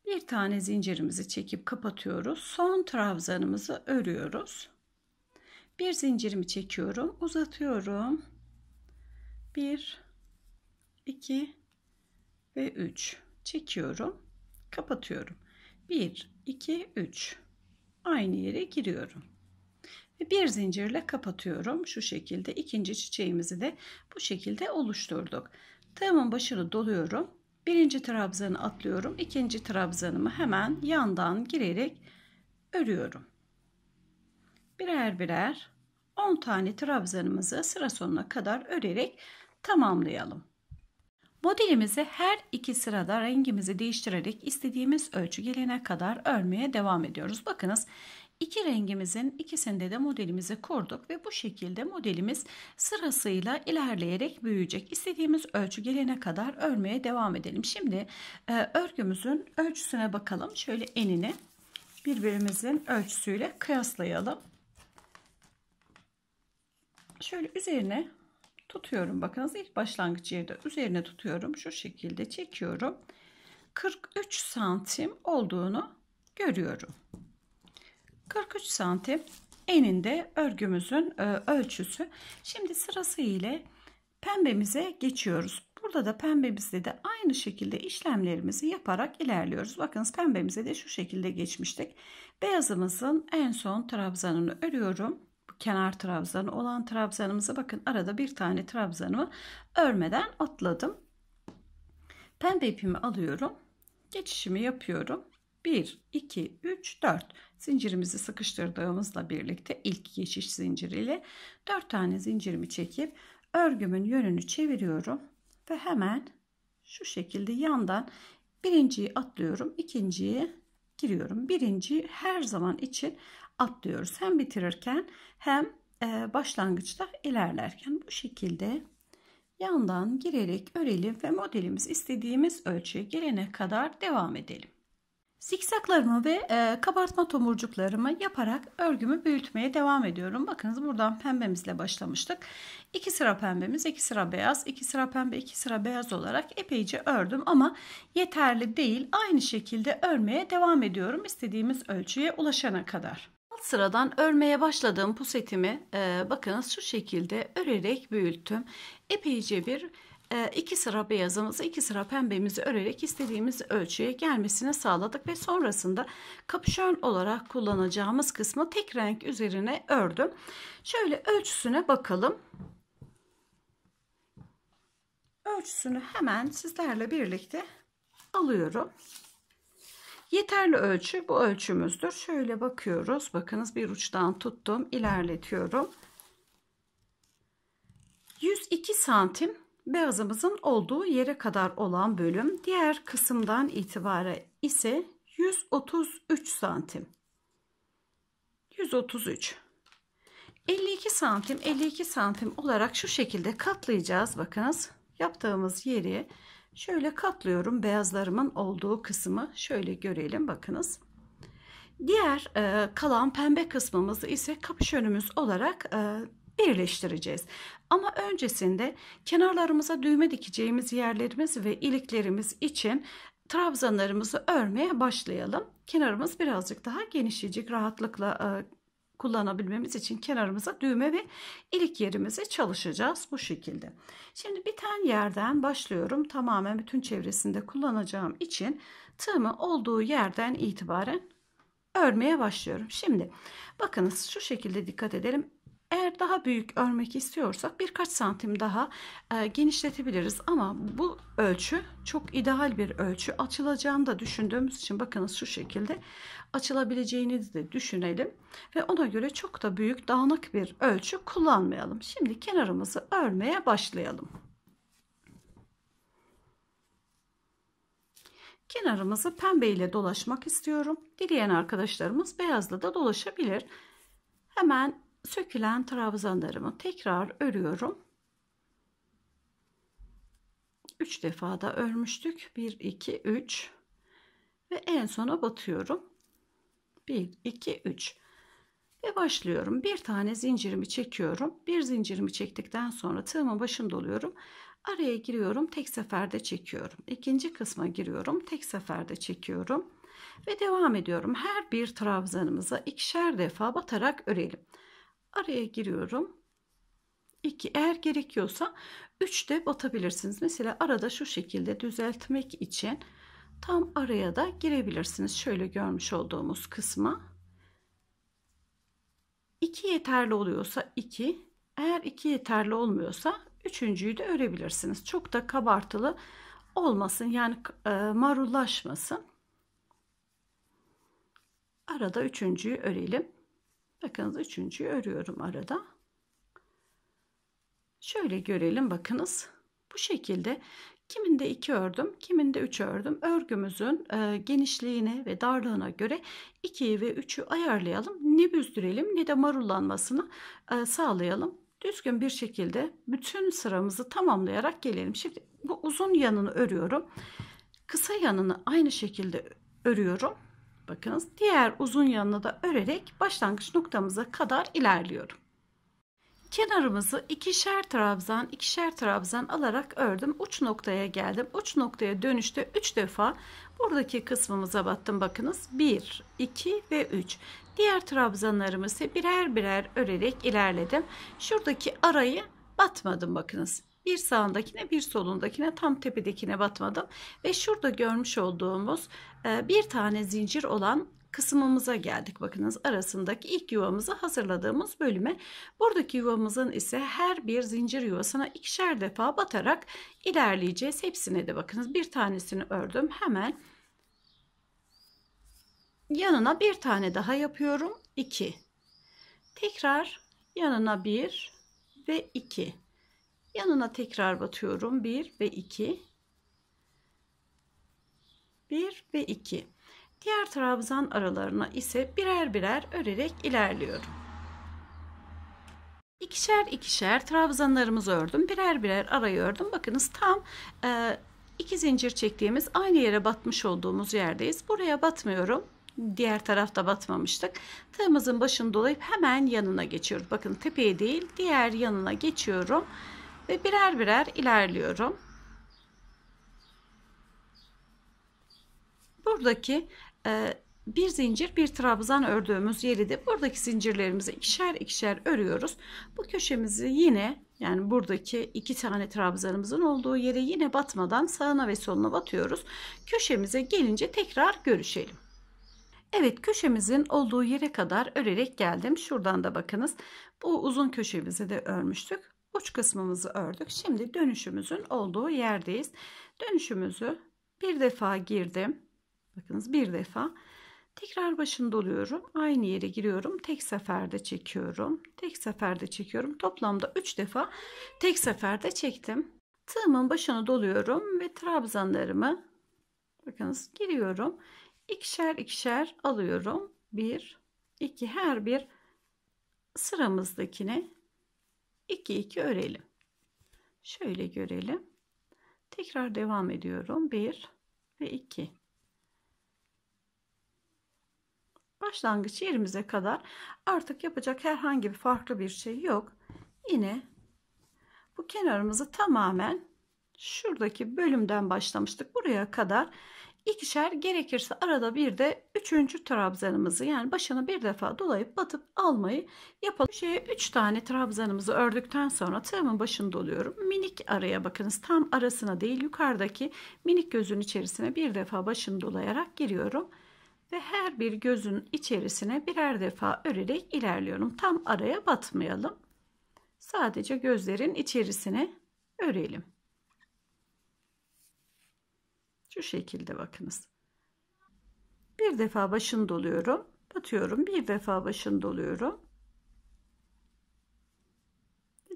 Bir tane zincirimizi çekip kapatıyoruz. Son trabzanımızı örüyoruz. Bir zincirimi çekiyorum. Uzatıyorum. 1 2 ve 3 çekiyorum. Kapatıyorum. 1 2 3 aynı yere giriyorum bir zincirle kapatıyorum. Şu şekilde ikinci çiçeğimizi de bu şekilde oluşturduk. Tığımın başını doluyorum. Birinci trabzanı atlıyorum. İkinci trabzanımı hemen yandan girerek örüyorum. Birer birer 10 tane trabzanımızı sıra sonuna kadar örerek tamamlayalım. Modelimizi her iki sırada rengimizi değiştirerek istediğimiz ölçü gelene kadar örmeye devam ediyoruz. Bakınız İki rengimizin ikisinde de modelimizi kurduk ve bu şekilde modelimiz sırasıyla ilerleyerek büyüyecek. İstediğimiz ölçü gelene kadar örmeye devam edelim. Şimdi e, örgümüzün ölçüsüne bakalım. Şöyle enini birbirimizin ölçüsüyle kıyaslayalım. Şöyle üzerine tutuyorum. Bakınız ilk başlangıç yerde üzerine tutuyorum. Şu şekilde çekiyorum. 43 santim olduğunu görüyorum. 43 santim eninde örgümüzün e, ölçüsü. Şimdi sırası ile pembemize geçiyoruz. Burada da pembemizde de aynı şekilde işlemlerimizi yaparak ilerliyoruz. Bakınız pembemize de şu şekilde geçmiştik. Beyazımızın en son trabzanını örüyorum. kenar trabzanı olan trabzanımızı bakın arada bir tane trabzanı örmeden atladım. Pembe ipimi alıyorum. Geçişimi yapıyorum. 1, 2, 3, 4 zincirimizi sıkıştırdığımızla birlikte ilk geçiş zinciriyle 4 tane zincirimi çekip örgümün yönünü çeviriyorum ve hemen şu şekilde yandan birinciyi atlıyorum ikinciyi giriyorum Birinci her zaman için atlıyoruz hem bitirirken hem e, başlangıçta ilerlerken bu şekilde yandan girerek örelim ve modelimiz istediğimiz ölçüye gelene kadar devam edelim. Siksaklarımı ve e, kabartma tomurcuklarımı yaparak örgümü büyütmeye devam ediyorum. Bakınız buradan pembemizle başlamıştık. 2 sıra pembemiz, 2 sıra beyaz, 2 sıra pembe, 2 sıra beyaz olarak epeyce ördüm ama yeterli değil. Aynı şekilde örmeye devam ediyorum istediğimiz ölçüye ulaşana kadar. Alt sıradan örmeye başladığım pusetimi e, bakınız şu şekilde örerek büyüttüm. Epeyce bir ee, iki sıra beyazımızı iki sıra pembemizi örerek istediğimiz ölçüye gelmesini sağladık ve sonrasında kapüşon olarak kullanacağımız kısmı tek renk üzerine ördüm. Şöyle ölçüsüne bakalım. Ölçüsünü hemen sizlerle birlikte alıyorum. Yeterli ölçü bu ölçümüzdür. Şöyle bakıyoruz. Bakınız bir uçtan tuttum, ilerletiyorum. 102 santim beyazımızın olduğu yere kadar olan bölüm. Diğer kısımdan itibaren ise 133 santim. 133. 52 santim 52 santim olarak şu şekilde katlayacağız. Bakınız yaptığımız yeri şöyle katlıyorum. Beyazlarımın olduğu kısmı şöyle görelim. Bakınız. Diğer e, kalan pembe kısmımızı ise kapış olarak e, birleştireceğiz. Ama öncesinde kenarlarımıza düğme dikeceğimiz yerlerimiz ve iliklerimiz için trabzanlarımızı örmeye başlayalım. Kenarımız birazcık daha genişleyecek rahatlıkla e, kullanabilmemiz için kenarımıza düğme ve ilik yerimizi çalışacağız bu şekilde. Şimdi biten yerden başlıyorum. Tamamen bütün çevresinde kullanacağım için tığımı olduğu yerden itibaren örmeye başlıyorum. Şimdi bakınız şu şekilde dikkat edelim. Eğer daha büyük örmek istiyorsak birkaç santim daha e, genişletebiliriz ama bu ölçü çok ideal bir ölçü. Açılacağını da düşündüğümüz için bakınız şu şekilde açılabileceğini de düşünelim ve ona göre çok da büyük dağınık bir ölçü kullanmayalım. Şimdi kenarımızı örmeye başlayalım. Kenarımızı pembe ile dolaşmak istiyorum. Dileyen arkadaşlarımız beyazla da dolaşabilir. Hemen sökülen trabzanlarımı tekrar örüyorum. 3 defa da örmüştük. 1 2 3 ve en sona batıyorum. 1 2 3 ve başlıyorum. Bir tane zincirimi çekiyorum. Bir zincirimi çektikten sonra tığımın başını doluyorum. Araya giriyorum. Tek seferde çekiyorum. İkinci kısma giriyorum. Tek seferde çekiyorum. Ve devam ediyorum. Her bir trabzanımıza ikişer defa batarak örelim araya giriyorum. 2 eğer gerekiyorsa 3 de batabilirsiniz. Mesela arada şu şekilde düzeltmek için tam araya da girebilirsiniz. Şöyle görmüş olduğumuz kısma. 2 yeterli oluyorsa 2 eğer 2 yeterli olmuyorsa üçüncüyü de örebilirsiniz. Çok da kabartılı olmasın yani e, marullaşmasın. Arada üçüncüyü örelim. Bakınız üçüncüyü örüyorum arada. Şöyle görelim bakınız. Bu şekilde kiminde iki ördüm, kiminde üç ördüm. Örgümüzün e, genişliğine ve darlığına göre ikiyi ve üçü ayarlayalım. Ne büzdürelim ne de marullanmasını e, sağlayalım. Düzgün bir şekilde bütün sıramızı tamamlayarak gelelim. Şimdi bu uzun yanını örüyorum. Kısa yanını aynı şekilde örüyorum. Bakınız diğer uzun yanını da örerek başlangıç noktamıza kadar ilerliyorum. Kenarımızı ikişer trabzan ikişer trabzan alarak ördüm. Uç noktaya geldim. Uç noktaya dönüşte 3 defa buradaki kısmımıza battım. Bakınız 1, 2 ve 3. Diğer trabzanlarımızı birer birer örerek ilerledim. Şuradaki arayı batmadım bakınız. Bir sağındakine bir solundakine tam tepedekine batmadım. Ve şurada görmüş olduğumuz ee, bir tane zincir olan kısmımıza geldik. Bakınız arasındaki ilk yuvamızı hazırladığımız bölüme. Buradaki yuvamızın ise her bir zincir yuvasına ikişer defa batarak ilerleyeceğiz. Hepsine de bakınız bir tanesini ördüm. Hemen yanına bir tane daha yapıyorum. 2. Tekrar yanına 1 ve 2. Yanına tekrar batıyorum 1 ve 2. 1 ve 2. Diğer trabzan aralarına ise birer birer örerek ilerliyorum. İkişer ikişer trabzanlarımızı ördüm. Birer birer arayı ördüm. Bakınız tam e, iki zincir çektiğimiz aynı yere batmış olduğumuz yerdeyiz. Buraya batmıyorum. Diğer tarafta batmamıştık. Tığımızın başını dolayıp hemen yanına geçiyoruz. Bakın tepeye değil diğer yanına geçiyorum. Ve birer birer ilerliyorum. Buradaki e, bir zincir bir trabzan ördüğümüz yeri de buradaki zincirlerimizi ikişer ikişer örüyoruz. Bu köşemizi yine yani buradaki iki tane trabzanımızın olduğu yere yine batmadan sağına ve soluna batıyoruz. Köşemize gelince tekrar görüşelim. Evet köşemizin olduğu yere kadar örerek geldim. Şuradan da bakınız. Bu uzun köşemizi de örmüştük. Uç kısmımızı ördük. Şimdi dönüşümüzün olduğu yerdeyiz. Dönüşümüzü bir defa girdim Bakınız bir defa tekrar başını doluyorum. Aynı yere giriyorum. Tek seferde çekiyorum. Tek seferde çekiyorum. Toplamda 3 defa tek seferde çektim. Tığımın başını doluyorum ve trabzanlarımı bakınız giriyorum. İkişer ikişer alıyorum. 1 2 her bir sıramızdakine 2 2 örelim. Şöyle görelim. Tekrar devam ediyorum. 1 ve 2. başlangıç yerimize kadar artık yapacak herhangi bir farklı bir şey yok. Yine bu kenarımızı tamamen şuradaki bölümden başlamıştık. Buraya kadar ikişer gerekirse arada bir de üçüncü trabzanımızı yani başını bir defa dolayıp batıp almayı yapalım. Şeye üç tane trabzanımızı ördükten sonra tığımın başını doluyorum. Minik araya bakınız tam arasına değil yukarıdaki minik gözün içerisine bir defa başını dolayarak giriyorum ve her bir gözün içerisine birer defa örerek ilerliyorum. Tam araya batmayalım. Sadece gözlerin içerisine örelim. Şu şekilde bakınız. Bir defa başını doluyorum. Batıyorum. Bir defa başını doluyorum.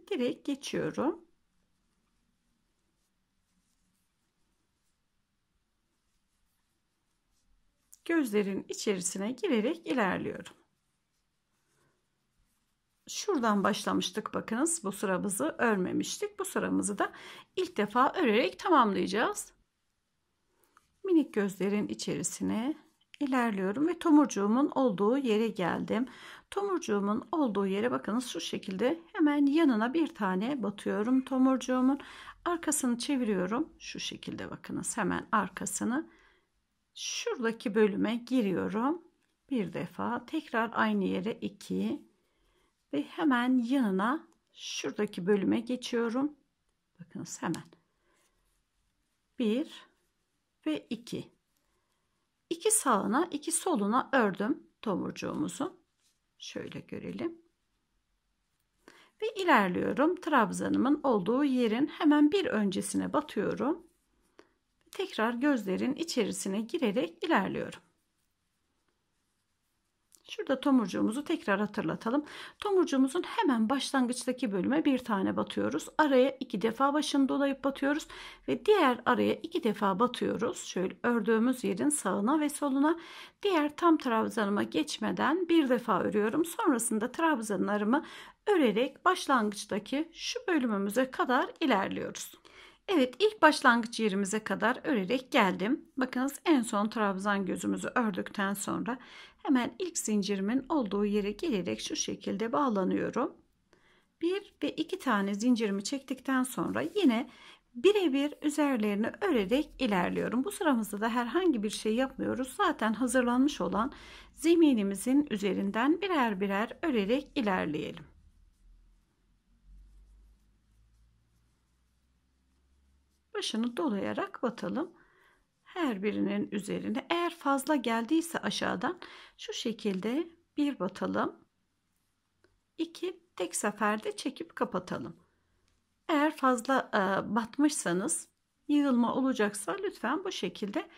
Direkt geçiyorum. gözlerin içerisine girerek ilerliyorum. Şuradan başlamıştık bakınız bu sıramızı örmemiştik. Bu sıramızı da ilk defa örerek tamamlayacağız. Minik gözlerin içerisine ilerliyorum ve tomurcuğumun olduğu yere geldim. Tomurcuğumun olduğu yere bakınız şu şekilde hemen yanına bir tane batıyorum tomurcuğumun. Arkasını çeviriyorum şu şekilde bakınız hemen arkasını Şuradaki bölüme giriyorum. Bir defa tekrar aynı yere 2 ve hemen yanına şuradaki bölüme geçiyorum. Bakınız hemen. 1 ve 2. 2 sağına, 2 soluna ördüm tomurcuğumuzu. Şöyle görelim. Ve ilerliyorum. Trabzanımın olduğu yerin hemen bir öncesine batıyorum tekrar gözlerin içerisine girerek ilerliyorum. Şurada tomurcuğumuzu tekrar hatırlatalım. Tomurcuğumuzun hemen başlangıçtaki bölüme bir tane batıyoruz. Araya iki defa başını dolayıp batıyoruz ve diğer araya iki defa batıyoruz. Şöyle ördüğümüz yerin sağına ve soluna diğer tam trabzanıma geçmeden bir defa örüyorum. Sonrasında trabzanlarımı örerek başlangıçtaki şu bölümümüze kadar ilerliyoruz. Evet ilk başlangıç yerimize kadar örerek geldim. Bakınız en son trabzan gözümüzü ördükten sonra hemen ilk zincirimin olduğu yere gelerek şu şekilde bağlanıyorum. Bir ve iki tane zincirimi çektikten sonra yine birebir üzerlerini örerek ilerliyorum. Bu sıramızda da herhangi bir şey yapmıyoruz. Zaten hazırlanmış olan zeminimizin üzerinden birer birer örerek ilerleyelim. başını dolayarak batalım. Her birinin üzerine eğer fazla geldiyse aşağıdan şu şekilde bir batalım. 2 tek seferde çekip kapatalım. Eğer fazla e, batmışsanız yığılma olacaksa lütfen bu şekilde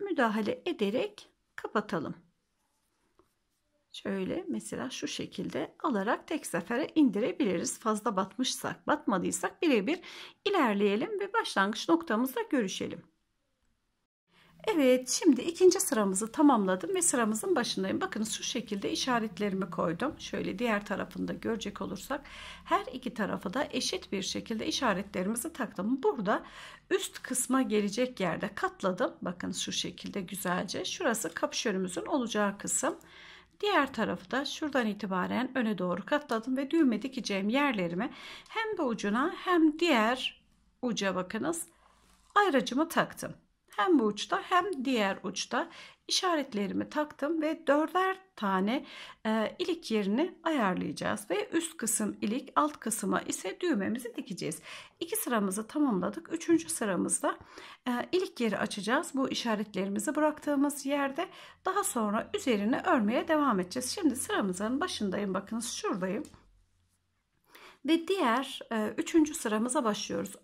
müdahale ederek kapatalım. Şöyle mesela şu şekilde alarak tek sefere indirebiliriz. Fazla batmışsak, batmadıysak birebir ilerleyelim ve başlangıç noktamızda görüşelim. Evet şimdi ikinci sıramızı tamamladım ve sıramızın başındayım. Bakın şu şekilde işaretlerimi koydum. Şöyle diğer tarafında görecek olursak her iki tarafa da eşit bir şekilde işaretlerimizi taktım. Burada üst kısma gelecek yerde katladım. Bakın şu şekilde güzelce. Şurası kapşörümüzün olacağı kısım. Diğer tarafı da şuradan itibaren öne doğru katladım ve düğme dikeceğim yerlerimi hem bu ucuna hem diğer uca bakınız ayracımı taktım. Hem bu uçta hem diğer uçta işaretlerimi taktım ve dörder tane e, ilik yerini ayarlayacağız ve üst kısım ilik alt kısma ise düğmemizi dikeceğiz. İki sıramızı tamamladık. Üçüncü sıramızda e, ilik yeri açacağız. Bu işaretlerimizi bıraktığımız yerde daha sonra üzerine örmeye devam edeceğiz. Şimdi sıramızın başındayım. Bakınız şuradayım ve diğer e, üçüncü sıramıza başlıyoruz.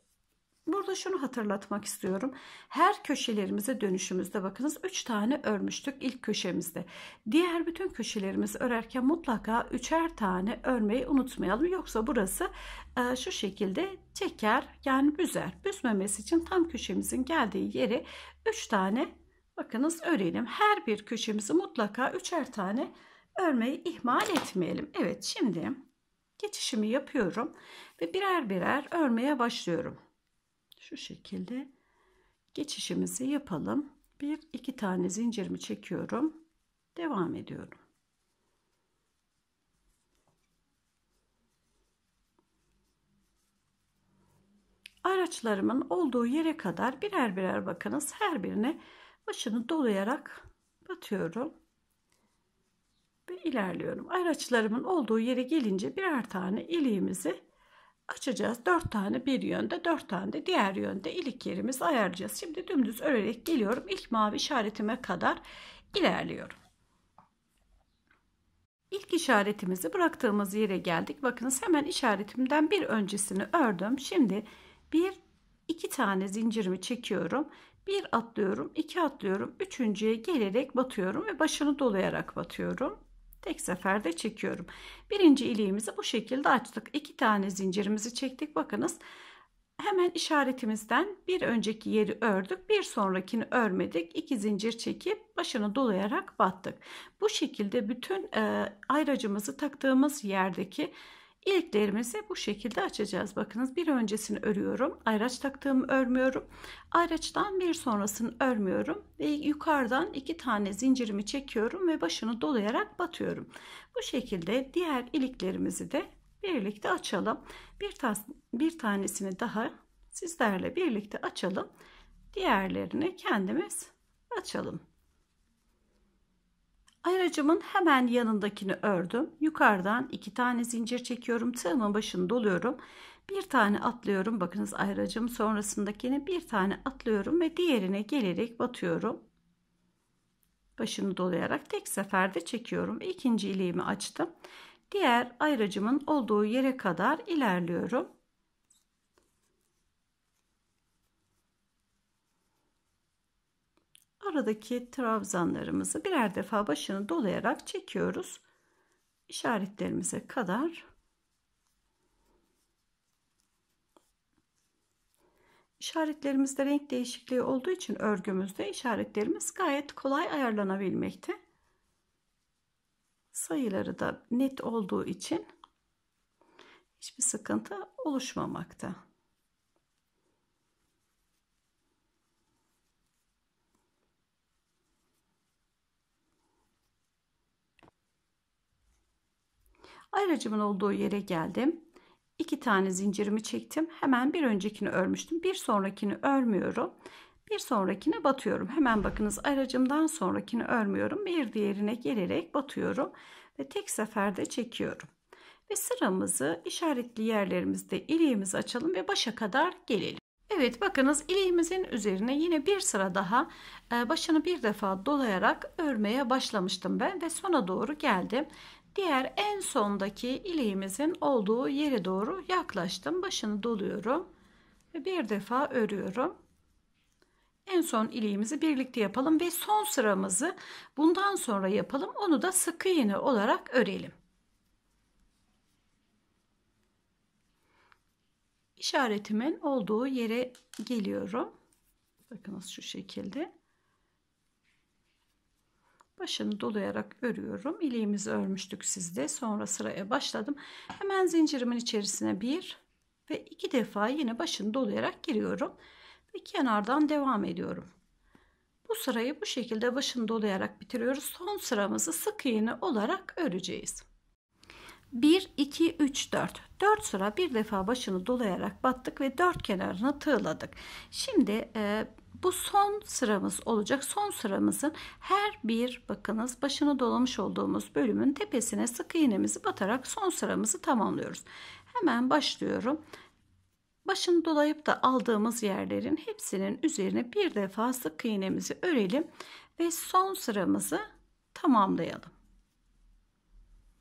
Burada şunu hatırlatmak istiyorum. Her köşelerimize dönüşümüzde bakınız 3 tane örmüştük ilk köşemizde. Diğer bütün köşelerimizi örerken mutlaka üçer tane örmeyi unutmayalım. Yoksa burası e, şu şekilde çeker yani büzer. Büzmemesi için tam köşemizin geldiği yeri 3 tane bakınız örelim. Her bir köşemizi mutlaka üçer tane örmeyi ihmal etmeyelim. Evet şimdi geçişimi yapıyorum ve birer birer örmeye başlıyorum şu şekilde geçişimizi yapalım. Bir iki tane zincirimi çekiyorum. Devam ediyorum. Araçlarımın olduğu yere kadar birer birer bakınız her birine başını dolayarak batıyorum ve ilerliyorum. Araçlarımın olduğu yere gelince birer tane iliğimizi açacağız. 4 tane bir yönde 4 tane de diğer yönde ilik yerimiz ayarlayacağız. Şimdi dümdüz örerek geliyorum. İlk mavi işaretime kadar ilerliyorum. İlk işaretimizi bıraktığımız yere geldik. Bakınız hemen işaretimden bir öncesini ördüm. Şimdi bir iki tane zincirimi çekiyorum. Bir atlıyorum, iki atlıyorum, üçüncüye gelerek batıyorum ve başını dolayarak batıyorum tek seferde çekiyorum. Birinci iliğimizi bu şekilde açtık. İki tane zincirimizi çektik. Bakınız hemen işaretimizden bir önceki yeri ördük. Bir sonrakini örmedik. İki zincir çekip başını dolayarak battık. Bu şekilde bütün e, ayracımızı taktığımız yerdeki İliklerimizi bu şekilde açacağız. Bakınız bir öncesini örüyorum. Ayraç taktığımı örmüyorum. Ayraçtan bir sonrasını örmüyorum. Ve yukarıdan iki tane zincirimi çekiyorum ve başını dolayarak batıyorum. Bu şekilde diğer iliklerimizi de birlikte açalım. Bir, tas, bir tanesini daha sizlerle birlikte açalım. Diğerlerini kendimiz açalım. Ayracımın hemen yanındakini ördüm. Yukarıdan iki tane zincir çekiyorum. Tığımın başını doluyorum. Bir tane atlıyorum. Bakınız ayıracım sonrasındakini bir tane atlıyorum ve diğerine gelerek batıyorum. Başını dolayarak tek seferde çekiyorum. İkinci ileğimi açtım. Diğer ayıracımın olduğu yere kadar ilerliyorum. aradaki trabzanlarımızı birer defa başını dolayarak çekiyoruz. işaretlerimize kadar İşaretlerimizde renk değişikliği olduğu için örgümüzde işaretlerimiz gayet kolay ayarlanabilmekte. Sayıları da net olduğu için hiçbir sıkıntı oluşmamakta. Aracımın olduğu yere geldim. İki tane zincirimi çektim. Hemen bir öncekini örmüştüm. Bir sonrakini örmüyorum. Bir sonrakine batıyorum. Hemen bakınız aracımdan sonrakini örmüyorum. Bir diğerine gelerek batıyorum. Ve tek seferde çekiyorum. Ve sıramızı işaretli yerlerimizde iliğimizi açalım ve başa kadar gelelim. Evet bakınız iliğimizin üzerine yine bir sıra daha e, başını bir defa dolayarak örmeye başlamıştım ben ve sona doğru geldim. Diğer en sondaki ileğimizin olduğu yere doğru yaklaştım. Başını doluyorum ve bir defa örüyorum. En son ileğimizi birlikte yapalım ve son sıramızı bundan sonra yapalım. Onu da sık iğne olarak örelim. İşaretimin olduğu yere geliyorum. Bakınız şu şekilde başını dolayarak örüyorum. İliğimizi örmüştük sizde. Sonra sıraya başladım. Hemen zincirimin içerisine bir ve iki defa yine başını dolayarak giriyorum ve kenardan devam ediyorum. Bu sırayı bu şekilde başını dolayarak bitiriyoruz. Son sıramızı sık iğne olarak öreceğiz. 1 2 3 4 4 sıra bir defa başını dolayarak battık ve dört kenarını tığladık. Şimdi e, bu son sıramız olacak. Son sıramızın her bir bakınız başını dolamış olduğumuz bölümün tepesine sık iğnemizi batarak son sıramızı tamamlıyoruz. Hemen başlıyorum. Başını dolayıp da aldığımız yerlerin hepsinin üzerine bir defa sık iğnemizi örelim ve son sıramızı tamamlayalım.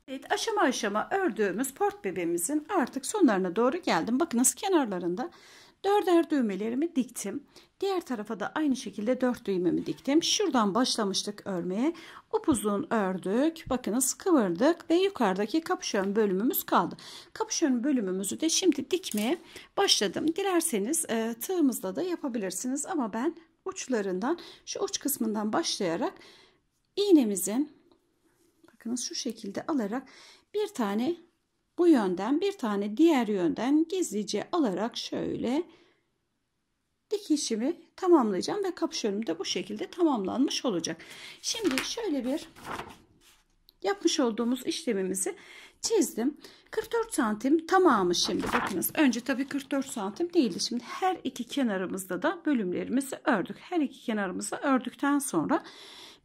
Evet aşama aşama ördüğümüz port bebeğimizin artık sonlarına doğru geldim. Bakınız kenarlarında Dörder düğmelerimi diktim. Diğer tarafa da aynı şekilde dört düğmemi diktim. Şuradan başlamıştık örmeye. Upuzun ördük. Bakınız kıvırdık ve yukarıdaki kapüşon bölümümüz kaldı. Kapüşon bölümümüzü de şimdi dikmeye başladım. Dilerseniz e, tığımızla da yapabilirsiniz ama ben uçlarından şu uç kısmından başlayarak iğnemizin bakınız şu şekilde alarak bir tane bu yönden bir tane diğer yönden gizlice alarak şöyle dikişimi tamamlayacağım ve kapşonum da bu şekilde tamamlanmış olacak. Şimdi şöyle bir yapmış olduğumuz işlemimizi çizdim. 44 santim tamamı şimdi bakınız. Önce tabii 44 santim değildi. Şimdi her iki kenarımızda da bölümlerimizi ördük. Her iki kenarımızı ördükten sonra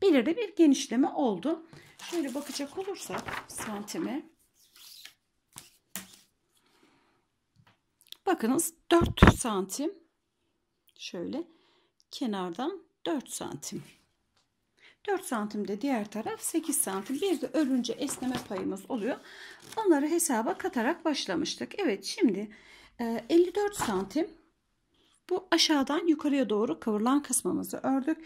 belirli bir genişleme oldu. Şöyle bakacak olursak santime Bakınız 4 santim şöyle kenardan 4 santim. 4 santim de diğer taraf 8 santim. Bir de örünce esneme payımız oluyor. Onları hesaba katarak başlamıştık. Evet şimdi 54 e, santim bu aşağıdan yukarıya doğru kıvrılan kısmımızı ördük.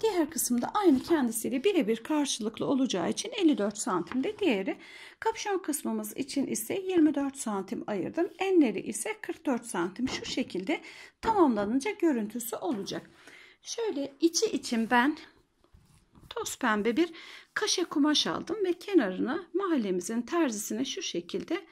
Diğer kısımda aynı kendisiyle birebir karşılıklı olacağı için 54 santimde diğeri. Kapşon kısmımız için ise 24 santim ayırdım. Enleri ise 44 santim. Şu şekilde tamamlanınca görüntüsü olacak. Şöyle içi için ben toz pembe bir kaşe kumaş aldım ve kenarını mahallemizin terzisine şu şekilde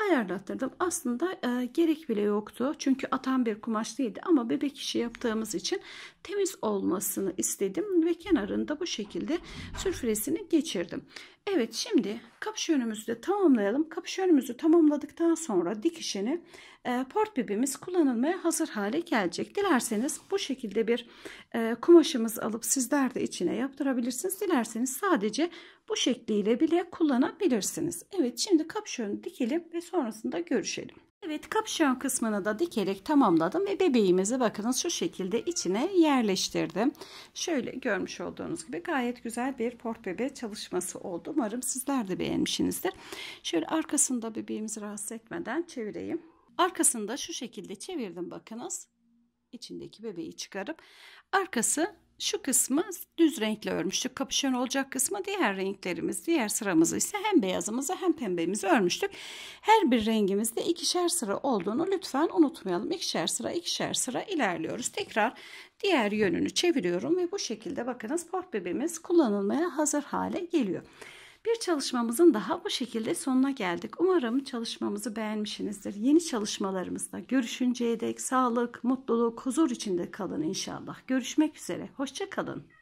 ayarlattırdım. Aslında e, gerek bile yoktu. Çünkü atan bir kumaş değildi ama bebek işi yaptığımız için temiz olmasını istedim ve kenarında bu şekilde sürfresini geçirdim. Evet şimdi kapşonumuzu da tamamlayalım. Kapşonumuzu tamamladıktan sonra dikişini e, port bibimiz kullanılmaya hazır hale gelecek. Dilerseniz bu şekilde bir e, kumaşımız alıp sizler de içine yaptırabilirsiniz. Dilerseniz sadece bu şekliyle bile kullanabilirsiniz. Evet şimdi kapşonu dikelim ve sonrasında görüşelim. Evet kapşon kısmını da dikerek tamamladım ve bebeğimizi bakınız şu şekilde içine yerleştirdim. Şöyle görmüş olduğunuz gibi gayet güzel bir port bebe çalışması oldu. Umarım sizler de beğenmişsinizdir. Şöyle arkasında bebeğimizi rahatsız etmeden çevireyim. Arkasını da şu şekilde çevirdim bakınız. İçindeki bebeği çıkarıp arkası şu kısmı düz renkle örmüştük. Kapüşon olacak kısmı diğer renklerimiz, diğer sıramızı ise hem beyazımızı hem pembemizi örmüştük. Her bir rengimizde ikişer sıra olduğunu lütfen unutmayalım. İkişer sıra, ikişer sıra ilerliyoruz. Tekrar diğer yönünü çeviriyorum ve bu şekilde bakınız pah bebemiz kullanılmaya hazır hale geliyor. Bir çalışmamızın daha bu şekilde sonuna geldik. Umarım çalışmamızı beğenmişsinizdir. Yeni çalışmalarımızda görüşünceye dek sağlık, mutluluk, huzur içinde kalın inşallah. Görüşmek üzere. Hoşça kalın.